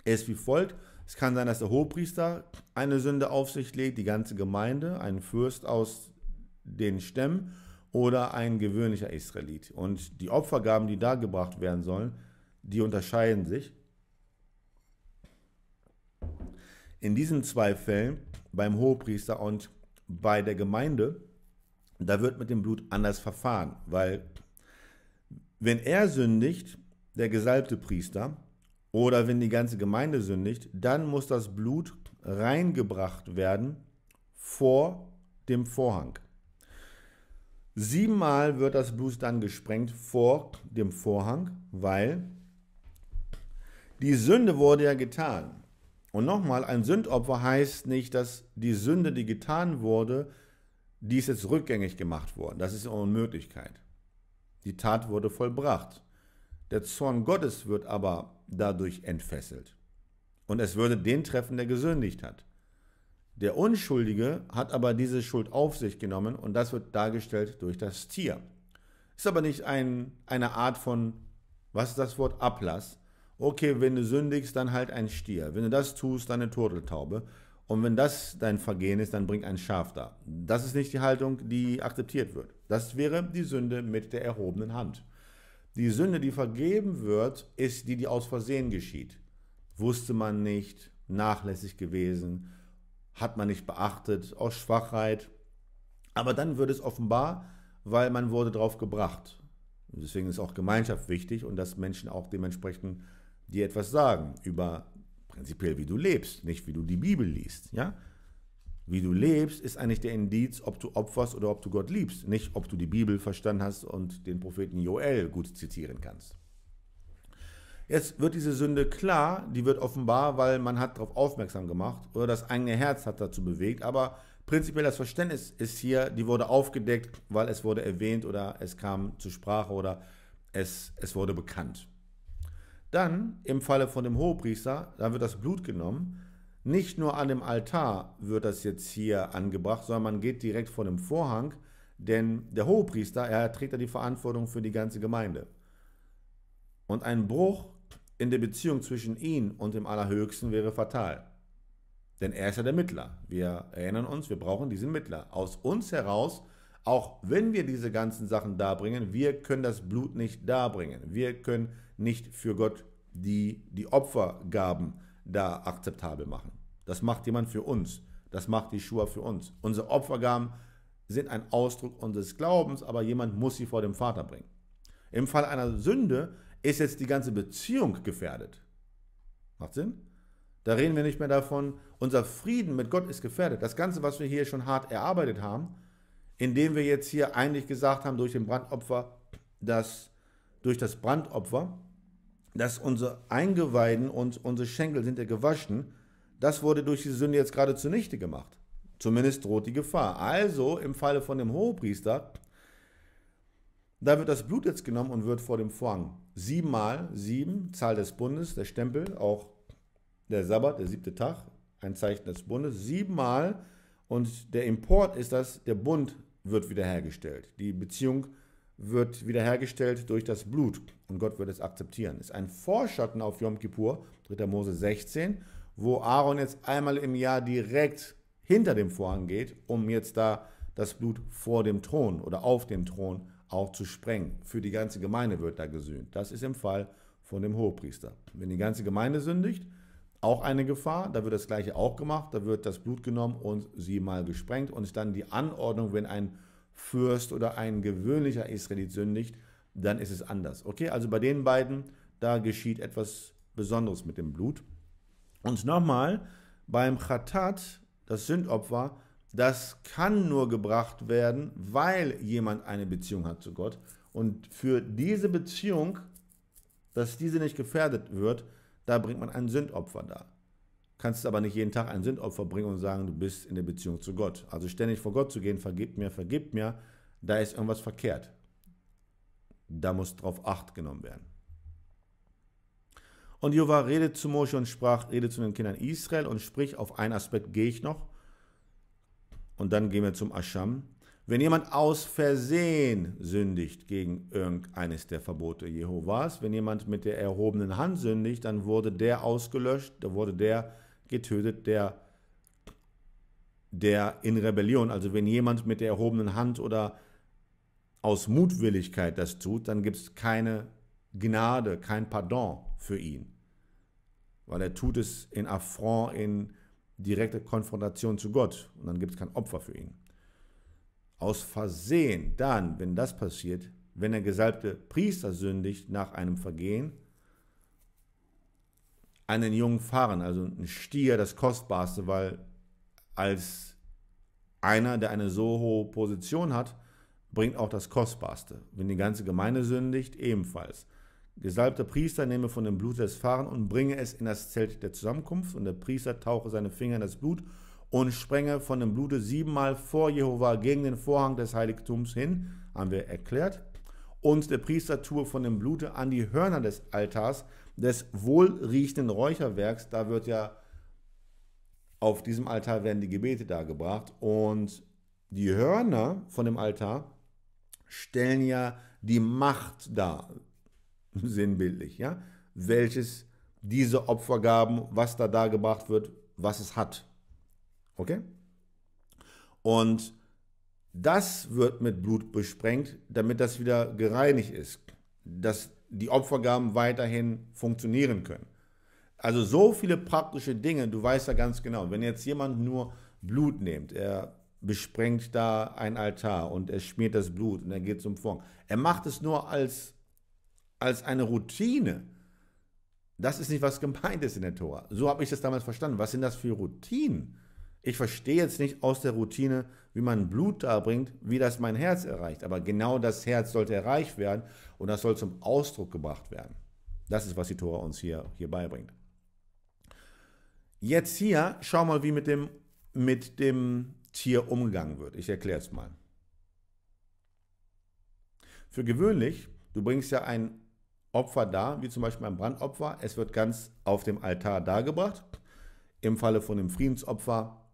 er ist wie folgt. Es kann sein, dass der Hohepriester eine Sünde auf sich legt, die ganze Gemeinde, ein Fürst aus den Stämmen oder ein gewöhnlicher Israelit. Und die Opfergaben, die da gebracht werden sollen, die unterscheiden sich. In diesen zwei Fällen, beim Hohepriester und bei der Gemeinde, da wird mit dem Blut anders verfahren, weil wenn er sündigt, der gesalbte Priester, oder wenn die ganze Gemeinde sündigt, dann muss das Blut reingebracht werden vor dem Vorhang. Siebenmal wird das Blut dann gesprengt vor dem Vorhang, weil die Sünde wurde ja getan. Und nochmal, ein Sündopfer heißt nicht, dass die Sünde, die getan wurde, die ist jetzt rückgängig gemacht worden. Das ist eine Unmöglichkeit. Die Tat wurde vollbracht. Der Zorn Gottes wird aber dadurch entfesselt. Und es würde den treffen, der gesündigt hat. Der Unschuldige hat aber diese Schuld auf sich genommen und das wird dargestellt durch das Tier. Ist aber nicht ein, eine Art von, was ist das Wort, Ablass. Okay, wenn du sündigst, dann halt ein Stier. Wenn du das tust, dann eine Turteltaube. Und wenn das dein Vergehen ist, dann bring ein Schaf da. Das ist nicht die Haltung, die akzeptiert wird. Das wäre die Sünde mit der erhobenen Hand. Die Sünde, die vergeben wird, ist die, die aus Versehen geschieht. Wusste man nicht, nachlässig gewesen, hat man nicht beachtet, aus Schwachheit. Aber dann wird es offenbar, weil man wurde drauf gebracht. Und deswegen ist auch Gemeinschaft wichtig und dass Menschen auch dementsprechend dir etwas sagen über prinzipiell, wie du lebst, nicht wie du die Bibel liest. Ja? Wie du lebst, ist eigentlich der Indiz, ob du opferst oder ob du Gott liebst, nicht ob du die Bibel verstanden hast und den Propheten Joel gut zitieren kannst. Jetzt wird diese Sünde klar, die wird offenbar, weil man hat darauf aufmerksam gemacht oder das eigene Herz hat dazu bewegt, aber prinzipiell das Verständnis ist hier, die wurde aufgedeckt, weil es wurde erwähnt oder es kam zur Sprache oder es, es wurde bekannt. Dann im Falle von dem Hohepriester, da wird das Blut genommen nicht nur an dem Altar wird das jetzt hier angebracht, sondern man geht direkt vor dem Vorhang, denn der Hohepriester, er trägt ja die Verantwortung für die ganze Gemeinde. Und ein Bruch in der Beziehung zwischen ihm und dem Allerhöchsten wäre fatal. Denn er ist ja der Mittler. Wir erinnern uns, wir brauchen diesen Mittler. Aus uns heraus, auch wenn wir diese ganzen Sachen darbringen, wir können das Blut nicht darbringen. Wir können nicht für Gott die, die Opfergaben da akzeptabel machen. Das macht jemand für uns. Das macht die Schuhe für uns. Unsere Opfergaben sind ein Ausdruck unseres Glaubens, aber jemand muss sie vor dem Vater bringen. Im Fall einer Sünde ist jetzt die ganze Beziehung gefährdet. Macht Sinn? Da reden wir nicht mehr davon, unser Frieden mit Gott ist gefährdet. Das Ganze, was wir hier schon hart erarbeitet haben, indem wir jetzt hier eigentlich gesagt haben, durch den Brandopfer, dass durch das Brandopfer, dass unsere Eingeweiden und unsere Schenkel sind ja gewaschen, das wurde durch die Sünde jetzt gerade zunichte gemacht. Zumindest droht die Gefahr. Also im Falle von dem Hohepriester, da wird das Blut jetzt genommen und wird vor dem Vorhang. Siebenmal, sieben, Zahl des Bundes, der Stempel, auch der Sabbat, der siebte Tag, ein Zeichen des Bundes, siebenmal. Und der Import ist das, der Bund wird wiederhergestellt. Die Beziehung wird wiederhergestellt durch das Blut und Gott wird es akzeptieren. Ist ein Vorschatten auf Yom Kippur, 3. Mose 16, wo Aaron jetzt einmal im Jahr direkt hinter dem Vorhang geht, um jetzt da das Blut vor dem Thron oder auf dem Thron auch zu sprengen. Für die ganze Gemeinde wird da gesühnt. Das ist im Fall von dem Hohepriester. Wenn die ganze Gemeinde sündigt, auch eine Gefahr, da wird das gleiche auch gemacht, da wird das Blut genommen und sie mal gesprengt und ist dann die Anordnung, wenn ein Fürst oder ein gewöhnlicher Israelit sündigt, dann ist es anders. Okay, also bei den beiden, da geschieht etwas Besonderes mit dem Blut. Und nochmal, beim Chatat, das Sündopfer, das kann nur gebracht werden, weil jemand eine Beziehung hat zu Gott. Und für diese Beziehung, dass diese nicht gefährdet wird, da bringt man ein Sündopfer dar kannst aber nicht jeden Tag ein Sündopfer bringen und sagen, du bist in der Beziehung zu Gott. Also ständig vor Gott zu gehen, vergib mir, vergib mir, da ist irgendwas verkehrt. Da muss drauf Acht genommen werden. Und Jehova redet zu Mosche und sprach, rede zu den Kindern Israel und sprich, auf einen Aspekt gehe ich noch. Und dann gehen wir zum Ascham. Wenn jemand aus Versehen sündigt gegen irgendeines der Verbote Jehovas, wenn jemand mit der erhobenen Hand sündigt, dann wurde der ausgelöscht, da wurde der getötet, der, der in Rebellion, also wenn jemand mit der erhobenen Hand oder aus Mutwilligkeit das tut, dann gibt es keine Gnade, kein Pardon für ihn. Weil er tut es in Affront, in direkte Konfrontation zu Gott. Und dann gibt es kein Opfer für ihn. Aus Versehen, dann, wenn das passiert, wenn der gesalbte Priester sündigt nach einem Vergehen, einen jungen Fahren, also ein Stier, das Kostbarste, weil als einer, der eine so hohe Position hat, bringt auch das Kostbarste. Wenn die ganze Gemeinde sündigt, ebenfalls. Gesalbter Priester nehme von dem Blut des Fahren und bringe es in das Zelt der Zusammenkunft, und der Priester tauche seine Finger in das Blut und sprenge von dem Blute siebenmal vor Jehova gegen den Vorhang des Heiligtums hin, haben wir erklärt. Und der Priester tue von dem Blute an die Hörner des Altars des wohlriechenden Räucherwerks. Da wird ja auf diesem Altar werden die Gebete dargebracht und die Hörner von dem Altar stellen ja die Macht dar, sinnbildlich, ja, welches diese Opfergaben, was da dargebracht wird, was es hat. Okay? Und das wird mit Blut besprengt, damit das wieder gereinigt ist. Das die Opfergaben weiterhin funktionieren können. Also so viele praktische Dinge, du weißt ja ganz genau, wenn jetzt jemand nur Blut nimmt, er besprengt da ein Altar und er schmiert das Blut und er geht zum Fond. Er macht es nur als, als eine Routine. Das ist nicht, was gemeint ist in der Tora. So habe ich das damals verstanden. Was sind das für Routinen? Ich verstehe jetzt nicht aus der Routine wie man Blut darbringt, wie das mein Herz erreicht. Aber genau das Herz sollte erreicht werden und das soll zum Ausdruck gebracht werden. Das ist, was die Tora uns hier, hier beibringt. Jetzt hier, schau mal, wie mit dem, mit dem Tier umgegangen wird. Ich erkläre es mal. Für gewöhnlich, du bringst ja ein Opfer dar, wie zum Beispiel ein Brandopfer. Es wird ganz auf dem Altar dargebracht. Im Falle von dem Friedensopfer,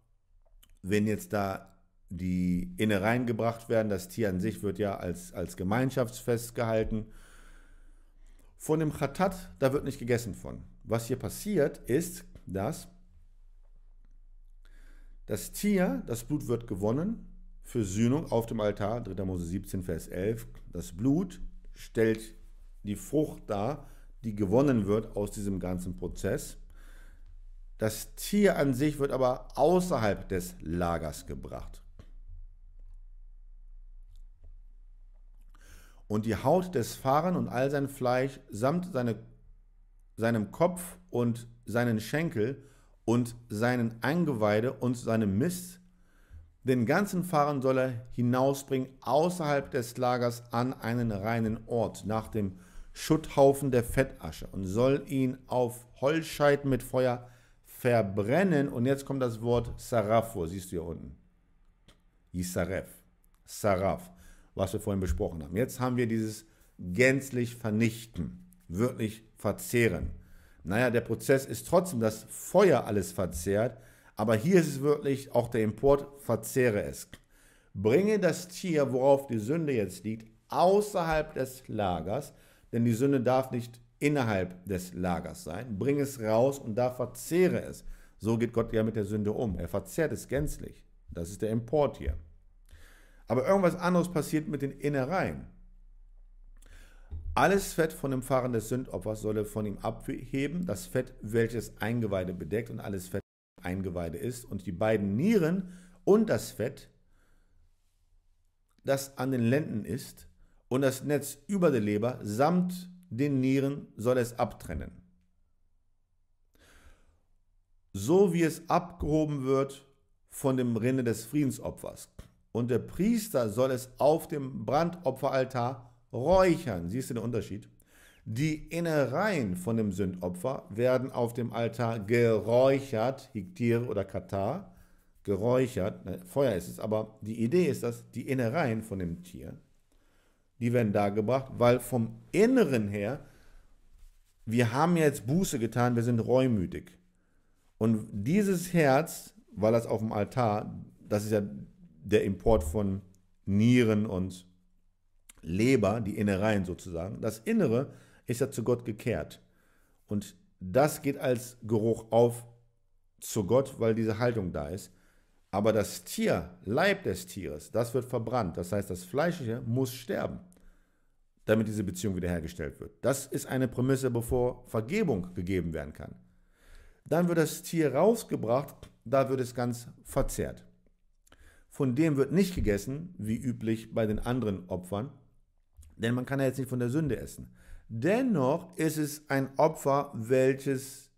wenn jetzt da die Innereien gebracht werden. Das Tier an sich wird ja als, als Gemeinschaftsfest gehalten. Von dem Chatat, da wird nicht gegessen von. Was hier passiert, ist, dass das Tier, das Blut wird gewonnen für Sühnung auf dem Altar, 3. Mose 17, Vers 11. Das Blut stellt die Frucht dar, die gewonnen wird aus diesem ganzen Prozess. Das Tier an sich wird aber außerhalb des Lagers gebracht. und die Haut des Fahren und all sein Fleisch samt seine, seinem Kopf und seinen Schenkel und seinen Eingeweide und seinem Mist. Den ganzen Fahren soll er hinausbringen außerhalb des Lagers an einen reinen Ort nach dem Schutthaufen der Fettasche und soll ihn auf Holzscheiten mit Feuer verbrennen. Und jetzt kommt das Wort Saraf vor, siehst du hier unten. Yisaref, Saraf was wir vorhin besprochen haben. Jetzt haben wir dieses gänzlich vernichten, wirklich verzehren. Naja, der Prozess ist trotzdem, dass Feuer alles verzehrt, aber hier ist es wirklich auch der Import, verzehre es. Bringe das Tier, worauf die Sünde jetzt liegt, außerhalb des Lagers, denn die Sünde darf nicht innerhalb des Lagers sein. Bring es raus und da verzehre es. So geht Gott ja mit der Sünde um. Er verzehrt es gänzlich. Das ist der Import hier. Aber irgendwas anderes passiert mit den Innereien. Alles Fett von dem Fahren des Sündopfers solle von ihm abheben, das Fett, welches Eingeweide bedeckt und alles Fett Eingeweide ist, und die beiden Nieren und das Fett, das an den Lenden ist, und das Netz über der Leber samt den Nieren soll es abtrennen. So wie es abgehoben wird von dem Rinne des Friedensopfers, und der Priester soll es auf dem Brandopferaltar räuchern. Siehst du den Unterschied? Die Innereien von dem Sündopfer werden auf dem Altar geräuchert, Hiktir oder Katar, geräuchert, ne, Feuer ist es, aber die Idee ist, dass die Innereien von dem Tier, die werden dargebracht, weil vom Inneren her, wir haben jetzt Buße getan, wir sind reumütig. Und dieses Herz, weil das auf dem Altar, das ist ja der Import von Nieren und Leber, die Innereien sozusagen. Das Innere ist ja zu Gott gekehrt. Und das geht als Geruch auf zu Gott, weil diese Haltung da ist. Aber das Tier, Leib des Tieres, das wird verbrannt. Das heißt, das Fleischliche muss sterben, damit diese Beziehung wiederhergestellt wird. Das ist eine Prämisse, bevor Vergebung gegeben werden kann. Dann wird das Tier rausgebracht, da wird es ganz verzehrt. Von dem wird nicht gegessen, wie üblich bei den anderen Opfern, denn man kann ja jetzt nicht von der Sünde essen. Dennoch ist es ein Opfer, welches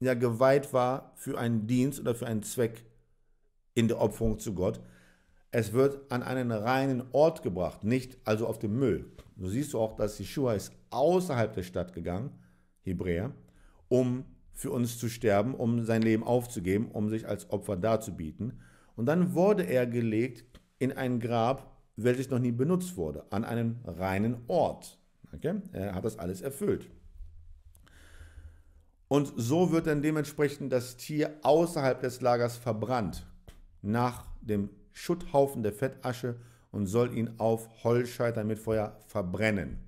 ja geweiht war für einen Dienst oder für einen Zweck in der Opferung zu Gott. Es wird an einen reinen Ort gebracht, nicht also auf dem Müll. Du siehst auch, dass Yeshua ist außerhalb der Stadt gegangen, Hebräer, um für uns zu sterben, um sein Leben aufzugeben, um sich als Opfer darzubieten. Und dann wurde er gelegt in ein Grab, welches noch nie benutzt wurde, an einem reinen Ort. Okay? Er hat das alles erfüllt. Und so wird dann dementsprechend das Tier außerhalb des Lagers verbrannt, nach dem Schutthaufen der Fettasche und soll ihn auf Holzscheitern mit Feuer verbrennen.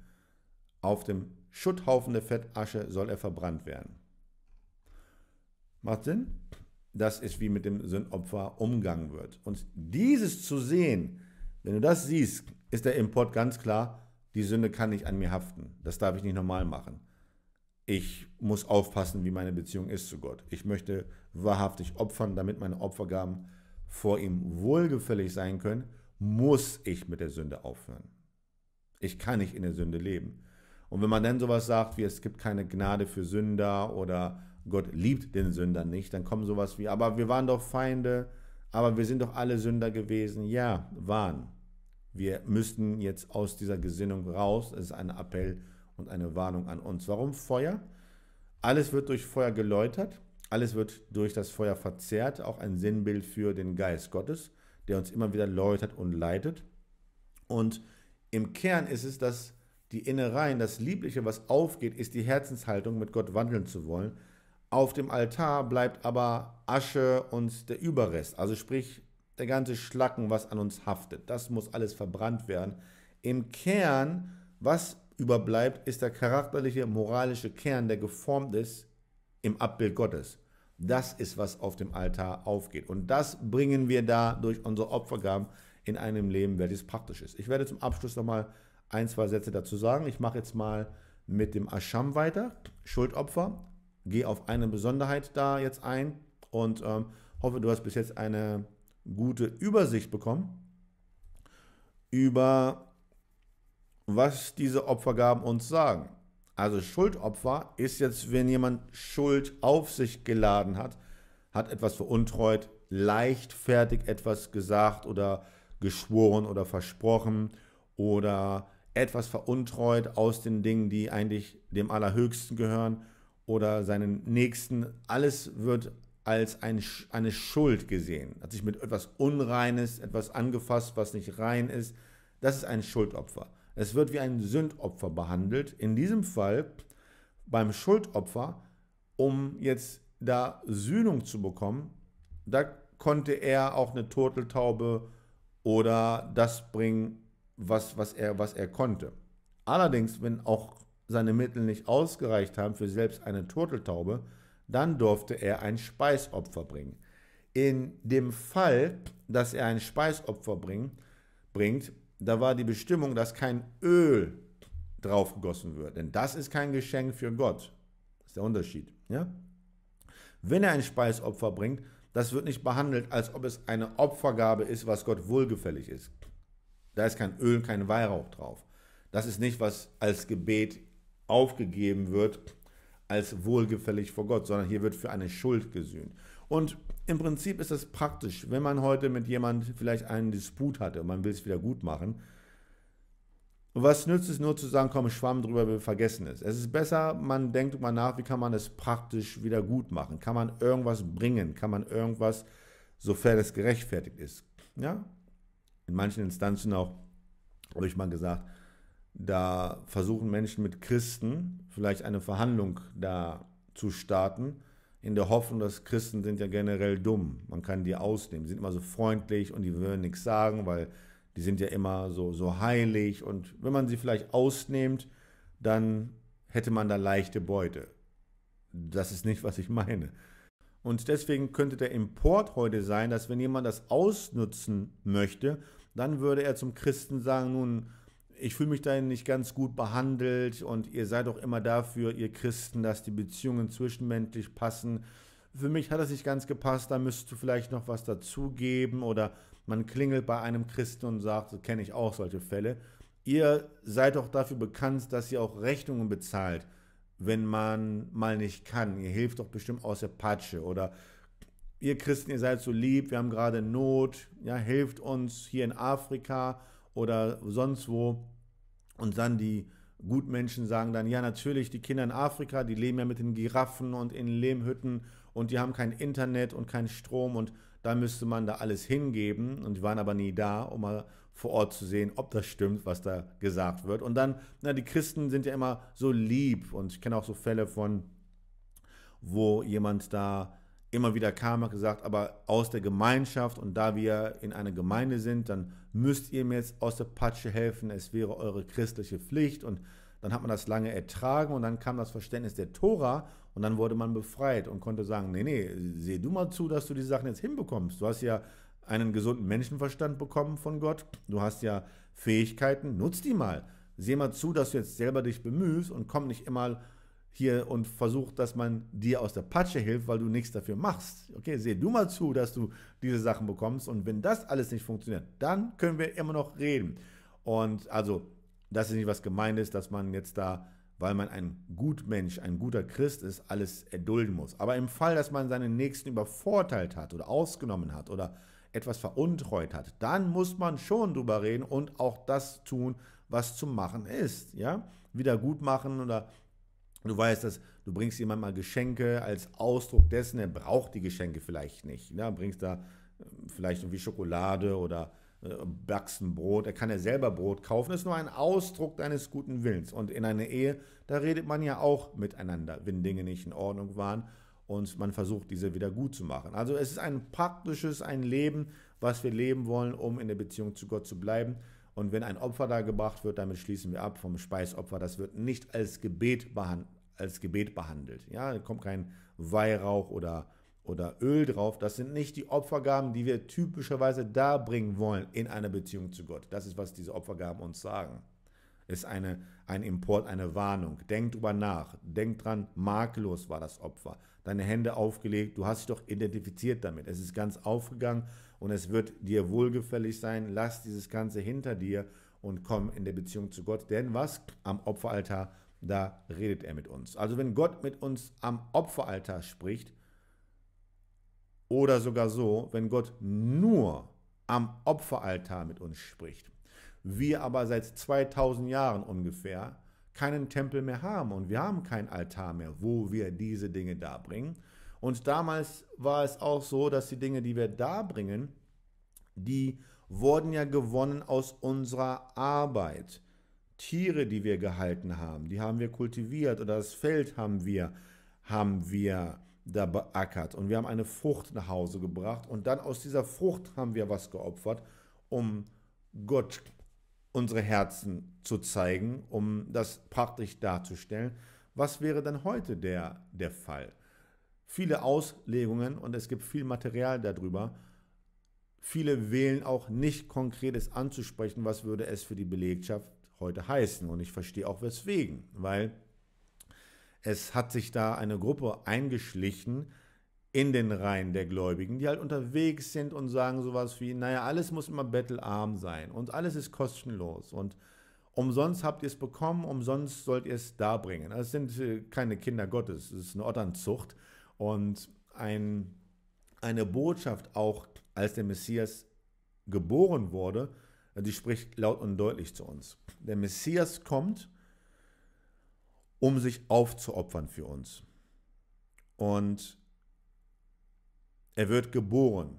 Auf dem Schutthaufen der Fettasche soll er verbrannt werden. Macht Sinn? das ist, wie mit dem Sündopfer umgangen wird. Und dieses zu sehen, wenn du das siehst, ist der Import ganz klar, die Sünde kann nicht an mir haften. Das darf ich nicht normal machen. Ich muss aufpassen, wie meine Beziehung ist zu Gott. Ich möchte wahrhaftig opfern, damit meine Opfergaben vor ihm wohlgefällig sein können, muss ich mit der Sünde aufhören. Ich kann nicht in der Sünde leben. Und wenn man dann sowas sagt, wie es gibt keine Gnade für Sünder oder Gott liebt den Sünder nicht, dann kommen sowas wie, aber wir waren doch Feinde, aber wir sind doch alle Sünder gewesen. Ja, waren. Wir müssten jetzt aus dieser Gesinnung raus. Es ist ein Appell und eine Warnung an uns. Warum Feuer? Alles wird durch Feuer geläutert, alles wird durch das Feuer verzerrt, auch ein Sinnbild für den Geist Gottes, der uns immer wieder läutert und leitet. Und im Kern ist es, dass die Innereien, das Liebliche, was aufgeht, ist die Herzenshaltung, mit Gott wandeln zu wollen. Auf dem Altar bleibt aber Asche und der Überrest, also sprich der ganze Schlacken, was an uns haftet. Das muss alles verbrannt werden. Im Kern, was überbleibt, ist der charakterliche, moralische Kern, der geformt ist im Abbild Gottes. Das ist, was auf dem Altar aufgeht. Und das bringen wir da durch unsere Opfergaben in einem Leben, welches praktisch ist. Ich werde zum Abschluss nochmal ein, zwei Sätze dazu sagen. Ich mache jetzt mal mit dem Ascham weiter, Schuldopfer gehe auf eine Besonderheit da jetzt ein und ähm, hoffe, du hast bis jetzt eine gute Übersicht bekommen über was diese Opfergaben uns sagen. Also Schuldopfer ist jetzt, wenn jemand Schuld auf sich geladen hat, hat etwas veruntreut, leichtfertig etwas gesagt oder geschworen oder versprochen oder etwas veruntreut aus den Dingen, die eigentlich dem Allerhöchsten gehören oder seinen Nächsten, alles wird als ein, eine Schuld gesehen. Hat sich mit etwas Unreines, etwas angefasst, was nicht rein ist. Das ist ein Schuldopfer. Es wird wie ein Sündopfer behandelt. In diesem Fall beim Schuldopfer, um jetzt da Sühnung zu bekommen, da konnte er auch eine Turteltaube oder das bringen, was, was, er, was er konnte. Allerdings, wenn auch seine Mittel nicht ausgereicht haben für selbst eine Turteltaube, dann durfte er ein Speisopfer bringen. In dem Fall, dass er ein Speisopfer bring, bringt, da war die Bestimmung, dass kein Öl draufgegossen wird. Denn das ist kein Geschenk für Gott. Das ist der Unterschied. Ja? Wenn er ein Speisopfer bringt, das wird nicht behandelt, als ob es eine Opfergabe ist, was Gott wohlgefällig ist. Da ist kein Öl, kein Weihrauch drauf. Das ist nicht, was als Gebet aufgegeben wird als wohlgefällig vor Gott, sondern hier wird für eine Schuld gesühnt. Und im Prinzip ist das praktisch, wenn man heute mit jemandem vielleicht einen Disput hatte und man will es wieder gut machen. Was nützt es nur zu sagen, komm, Schwamm drüber, wir vergessen es. Es ist besser, man denkt mal nach, wie kann man es praktisch wieder gut machen? Kann man irgendwas bringen? Kann man irgendwas, sofern es gerechtfertigt ist? Ja? In manchen Instanzen auch, habe ich mal gesagt, da versuchen Menschen mit Christen vielleicht eine Verhandlung da zu starten, in der Hoffnung, dass Christen sind ja generell dumm. Man kann die ausnehmen. Die sind immer so freundlich und die würden nichts sagen, weil die sind ja immer so, so heilig. Und wenn man sie vielleicht ausnimmt, dann hätte man da leichte Beute. Das ist nicht, was ich meine. Und deswegen könnte der Import heute sein, dass wenn jemand das ausnutzen möchte, dann würde er zum Christen sagen, nun, ich fühle mich da nicht ganz gut behandelt und ihr seid doch immer dafür, ihr Christen, dass die Beziehungen zwischenmenschlich passen. Für mich hat das nicht ganz gepasst, da müsstest du vielleicht noch was dazugeben oder man klingelt bei einem Christen und sagt, so kenne ich auch solche Fälle. Ihr seid doch dafür bekannt, dass ihr auch Rechnungen bezahlt, wenn man mal nicht kann. Ihr hilft doch bestimmt aus der Patsche oder ihr Christen, ihr seid so lieb, wir haben gerade Not, ja, hilft uns hier in Afrika oder sonst wo. Und dann die Gutmenschen sagen dann, ja natürlich, die Kinder in Afrika, die leben ja mit den Giraffen und in Lehmhütten und die haben kein Internet und keinen Strom und da müsste man da alles hingeben und die waren aber nie da, um mal vor Ort zu sehen, ob das stimmt, was da gesagt wird. Und dann, na, die Christen sind ja immer so lieb und ich kenne auch so Fälle von, wo jemand da immer wieder kam, hat gesagt, aber aus der Gemeinschaft und da wir in einer Gemeinde sind, dann müsst ihr mir jetzt aus der Patsche helfen, es wäre eure christliche Pflicht und dann hat man das lange ertragen und dann kam das Verständnis der Tora und dann wurde man befreit und konnte sagen, nee, nee, seh du mal zu, dass du die Sachen jetzt hinbekommst. Du hast ja einen gesunden Menschenverstand bekommen von Gott, du hast ja Fähigkeiten, nutz die mal. Seh mal zu, dass du jetzt selber dich bemühst und komm nicht immer hier und versucht, dass man dir aus der Patsche hilft, weil du nichts dafür machst. Okay, seh du mal zu, dass du diese Sachen bekommst. Und wenn das alles nicht funktioniert, dann können wir immer noch reden. Und also, das ist nicht was gemeint ist, dass man jetzt da, weil man ein gut Mensch, ein guter Christ ist, alles erdulden muss. Aber im Fall, dass man seinen Nächsten übervorteilt hat oder ausgenommen hat oder etwas veruntreut hat, dann muss man schon drüber reden und auch das tun, was zu machen ist. Ja, wieder gut machen oder Du weißt, dass du bringst jemandem mal Geschenke als Ausdruck dessen, er braucht die Geschenke vielleicht nicht. Ne? Bringst da äh, vielleicht irgendwie Schokolade oder äh, backst ein Brot, er kann ja selber Brot kaufen, das ist nur ein Ausdruck deines guten Willens. Und in einer Ehe, da redet man ja auch miteinander, wenn Dinge nicht in Ordnung waren und man versucht, diese wieder gut zu machen. Also es ist ein praktisches, ein Leben, was wir leben wollen, um in der Beziehung zu Gott zu bleiben. Und wenn ein Opfer da gebracht wird, damit schließen wir ab vom Speisopfer, das wird nicht als Gebet, behand als Gebet behandelt. Ja, da kommt kein Weihrauch oder, oder Öl drauf. Das sind nicht die Opfergaben, die wir typischerweise darbringen wollen in einer Beziehung zu Gott. Das ist, was diese Opfergaben uns sagen. Ist eine, ein Import, eine Warnung. Denk drüber nach. Denk dran, makellos war das Opfer. Deine Hände aufgelegt, du hast dich doch identifiziert damit. Es ist ganz aufgegangen und es wird dir wohlgefällig sein. Lass dieses Ganze hinter dir und komm in der Beziehung zu Gott. Denn was am Opferaltar, da redet er mit uns. Also wenn Gott mit uns am Opferaltar spricht, oder sogar so, wenn Gott nur am Opferaltar mit uns spricht, wir aber seit 2000 Jahren ungefähr keinen Tempel mehr haben und wir haben keinen Altar mehr, wo wir diese Dinge darbringen, und damals war es auch so, dass die Dinge, die wir da bringen, die wurden ja gewonnen aus unserer Arbeit. Tiere, die wir gehalten haben, die haben wir kultiviert oder das Feld haben wir, haben wir da beackert und wir haben eine Frucht nach Hause gebracht und dann aus dieser Frucht haben wir was geopfert, um Gott unsere Herzen zu zeigen, um das praktisch darzustellen. Was wäre dann heute der, der Fall? viele Auslegungen und es gibt viel Material darüber. Viele wählen auch nicht konkretes anzusprechen, was würde es für die Belegschaft heute heißen. Und ich verstehe auch weswegen, weil es hat sich da eine Gruppe eingeschlichen in den Reihen der Gläubigen, die halt unterwegs sind und sagen sowas wie, naja, alles muss immer bettelarm sein und alles ist kostenlos und umsonst habt ihr es bekommen, umsonst sollt ihr also es darbringen. Das sind äh, keine Kinder Gottes, es ist eine Otternzucht und ein, eine Botschaft auch, als der Messias geboren wurde, die spricht laut und deutlich zu uns. Der Messias kommt, um sich aufzuopfern für uns. Und er wird geboren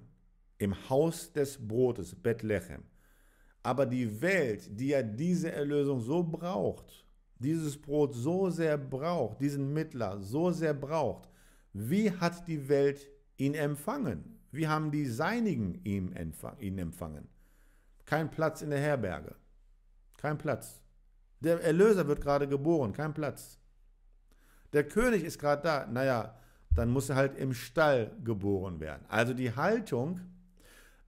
im Haus des Brotes, Bethlehem. Aber die Welt, die ja diese Erlösung so braucht, dieses Brot so sehr braucht, diesen Mittler so sehr braucht, wie hat die Welt ihn empfangen? Wie haben die Seinigen ihn empfangen? Kein Platz in der Herberge. Kein Platz. Der Erlöser wird gerade geboren. Kein Platz. Der König ist gerade da. Naja, dann muss er halt im Stall geboren werden. Also die Haltung,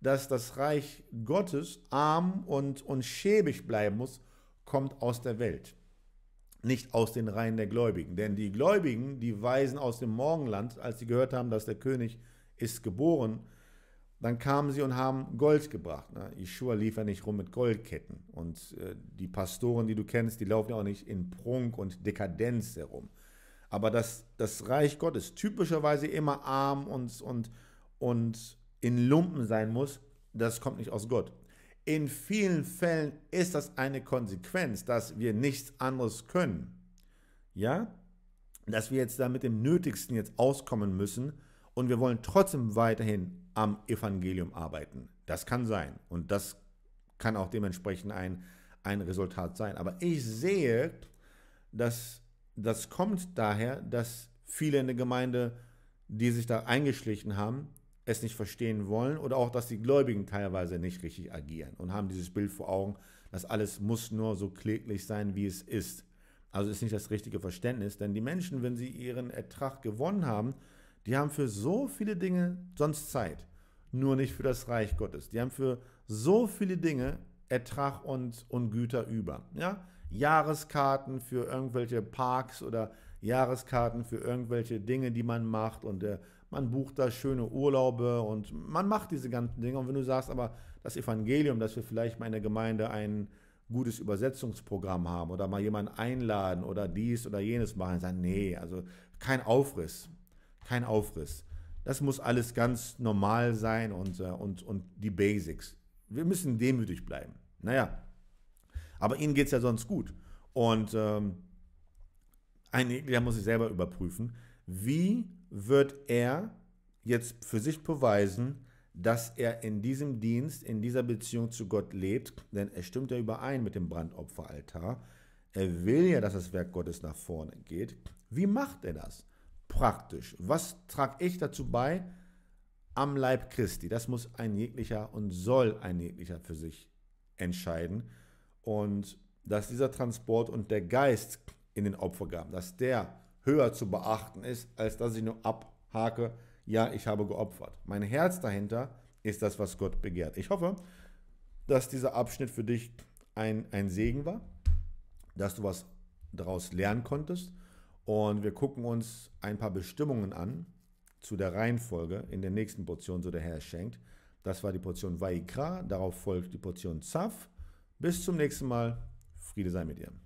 dass das Reich Gottes arm und, und schäbig bleiben muss, kommt aus der Welt nicht aus den Reihen der Gläubigen. Denn die Gläubigen, die Weisen aus dem Morgenland, als sie gehört haben, dass der König ist geboren, dann kamen sie und haben Gold gebracht. Ne? Yeshua lief ja nicht rum mit Goldketten. Und äh, die Pastoren, die du kennst, die laufen ja auch nicht in Prunk und Dekadenz herum. Aber das, das Reich Gottes typischerweise immer arm und, und, und in Lumpen sein muss, das kommt nicht aus Gott. In vielen Fällen ist das eine Konsequenz, dass wir nichts anderes können. Ja? Dass wir jetzt da mit dem Nötigsten jetzt auskommen müssen und wir wollen trotzdem weiterhin am Evangelium arbeiten. Das kann sein und das kann auch dementsprechend ein, ein Resultat sein. Aber ich sehe, dass das kommt daher, dass viele in der Gemeinde, die sich da eingeschlichen haben, es nicht verstehen wollen oder auch, dass die Gläubigen teilweise nicht richtig agieren und haben dieses Bild vor Augen, dass alles muss nur so kläglich sein, wie es ist. Also ist nicht das richtige Verständnis, denn die Menschen, wenn sie ihren Ertrag gewonnen haben, die haben für so viele Dinge sonst Zeit, nur nicht für das Reich Gottes. Die haben für so viele Dinge Ertrag und, und Güter über. Ja? Jahreskarten für irgendwelche Parks oder Jahreskarten für irgendwelche Dinge, die man macht und der äh, man bucht da schöne Urlaube und man macht diese ganzen Dinge. Und wenn du sagst, aber das Evangelium, dass wir vielleicht mal in der Gemeinde ein gutes Übersetzungsprogramm haben oder mal jemanden einladen oder dies oder jenes machen, sagen, nee, also kein Aufriss, kein Aufriss. Das muss alles ganz normal sein und, äh, und, und die Basics. Wir müssen demütig bleiben. Naja, aber ihnen geht es ja sonst gut. Und ähm, ein Jeder muss sich selber überprüfen, wie wird er jetzt für sich beweisen, dass er in diesem Dienst, in dieser Beziehung zu Gott lebt, denn er stimmt ja überein mit dem Brandopferaltar. Er will ja, dass das Werk Gottes nach vorne geht. Wie macht er das? Praktisch. Was trage ich dazu bei? Am Leib Christi. Das muss ein jeglicher und soll ein jeglicher für sich entscheiden. Und dass dieser Transport und der Geist in den Opfergaben, dass der höher zu beachten ist, als dass ich nur abhake, ja, ich habe geopfert. Mein Herz dahinter ist das, was Gott begehrt. Ich hoffe, dass dieser Abschnitt für dich ein, ein Segen war, dass du was daraus lernen konntest. Und wir gucken uns ein paar Bestimmungen an zu der Reihenfolge in der nächsten Portion, so der Herr schenkt. Das war die Portion Vaikra, darauf folgt die Portion Zaf. Bis zum nächsten Mal. Friede sei mit dir.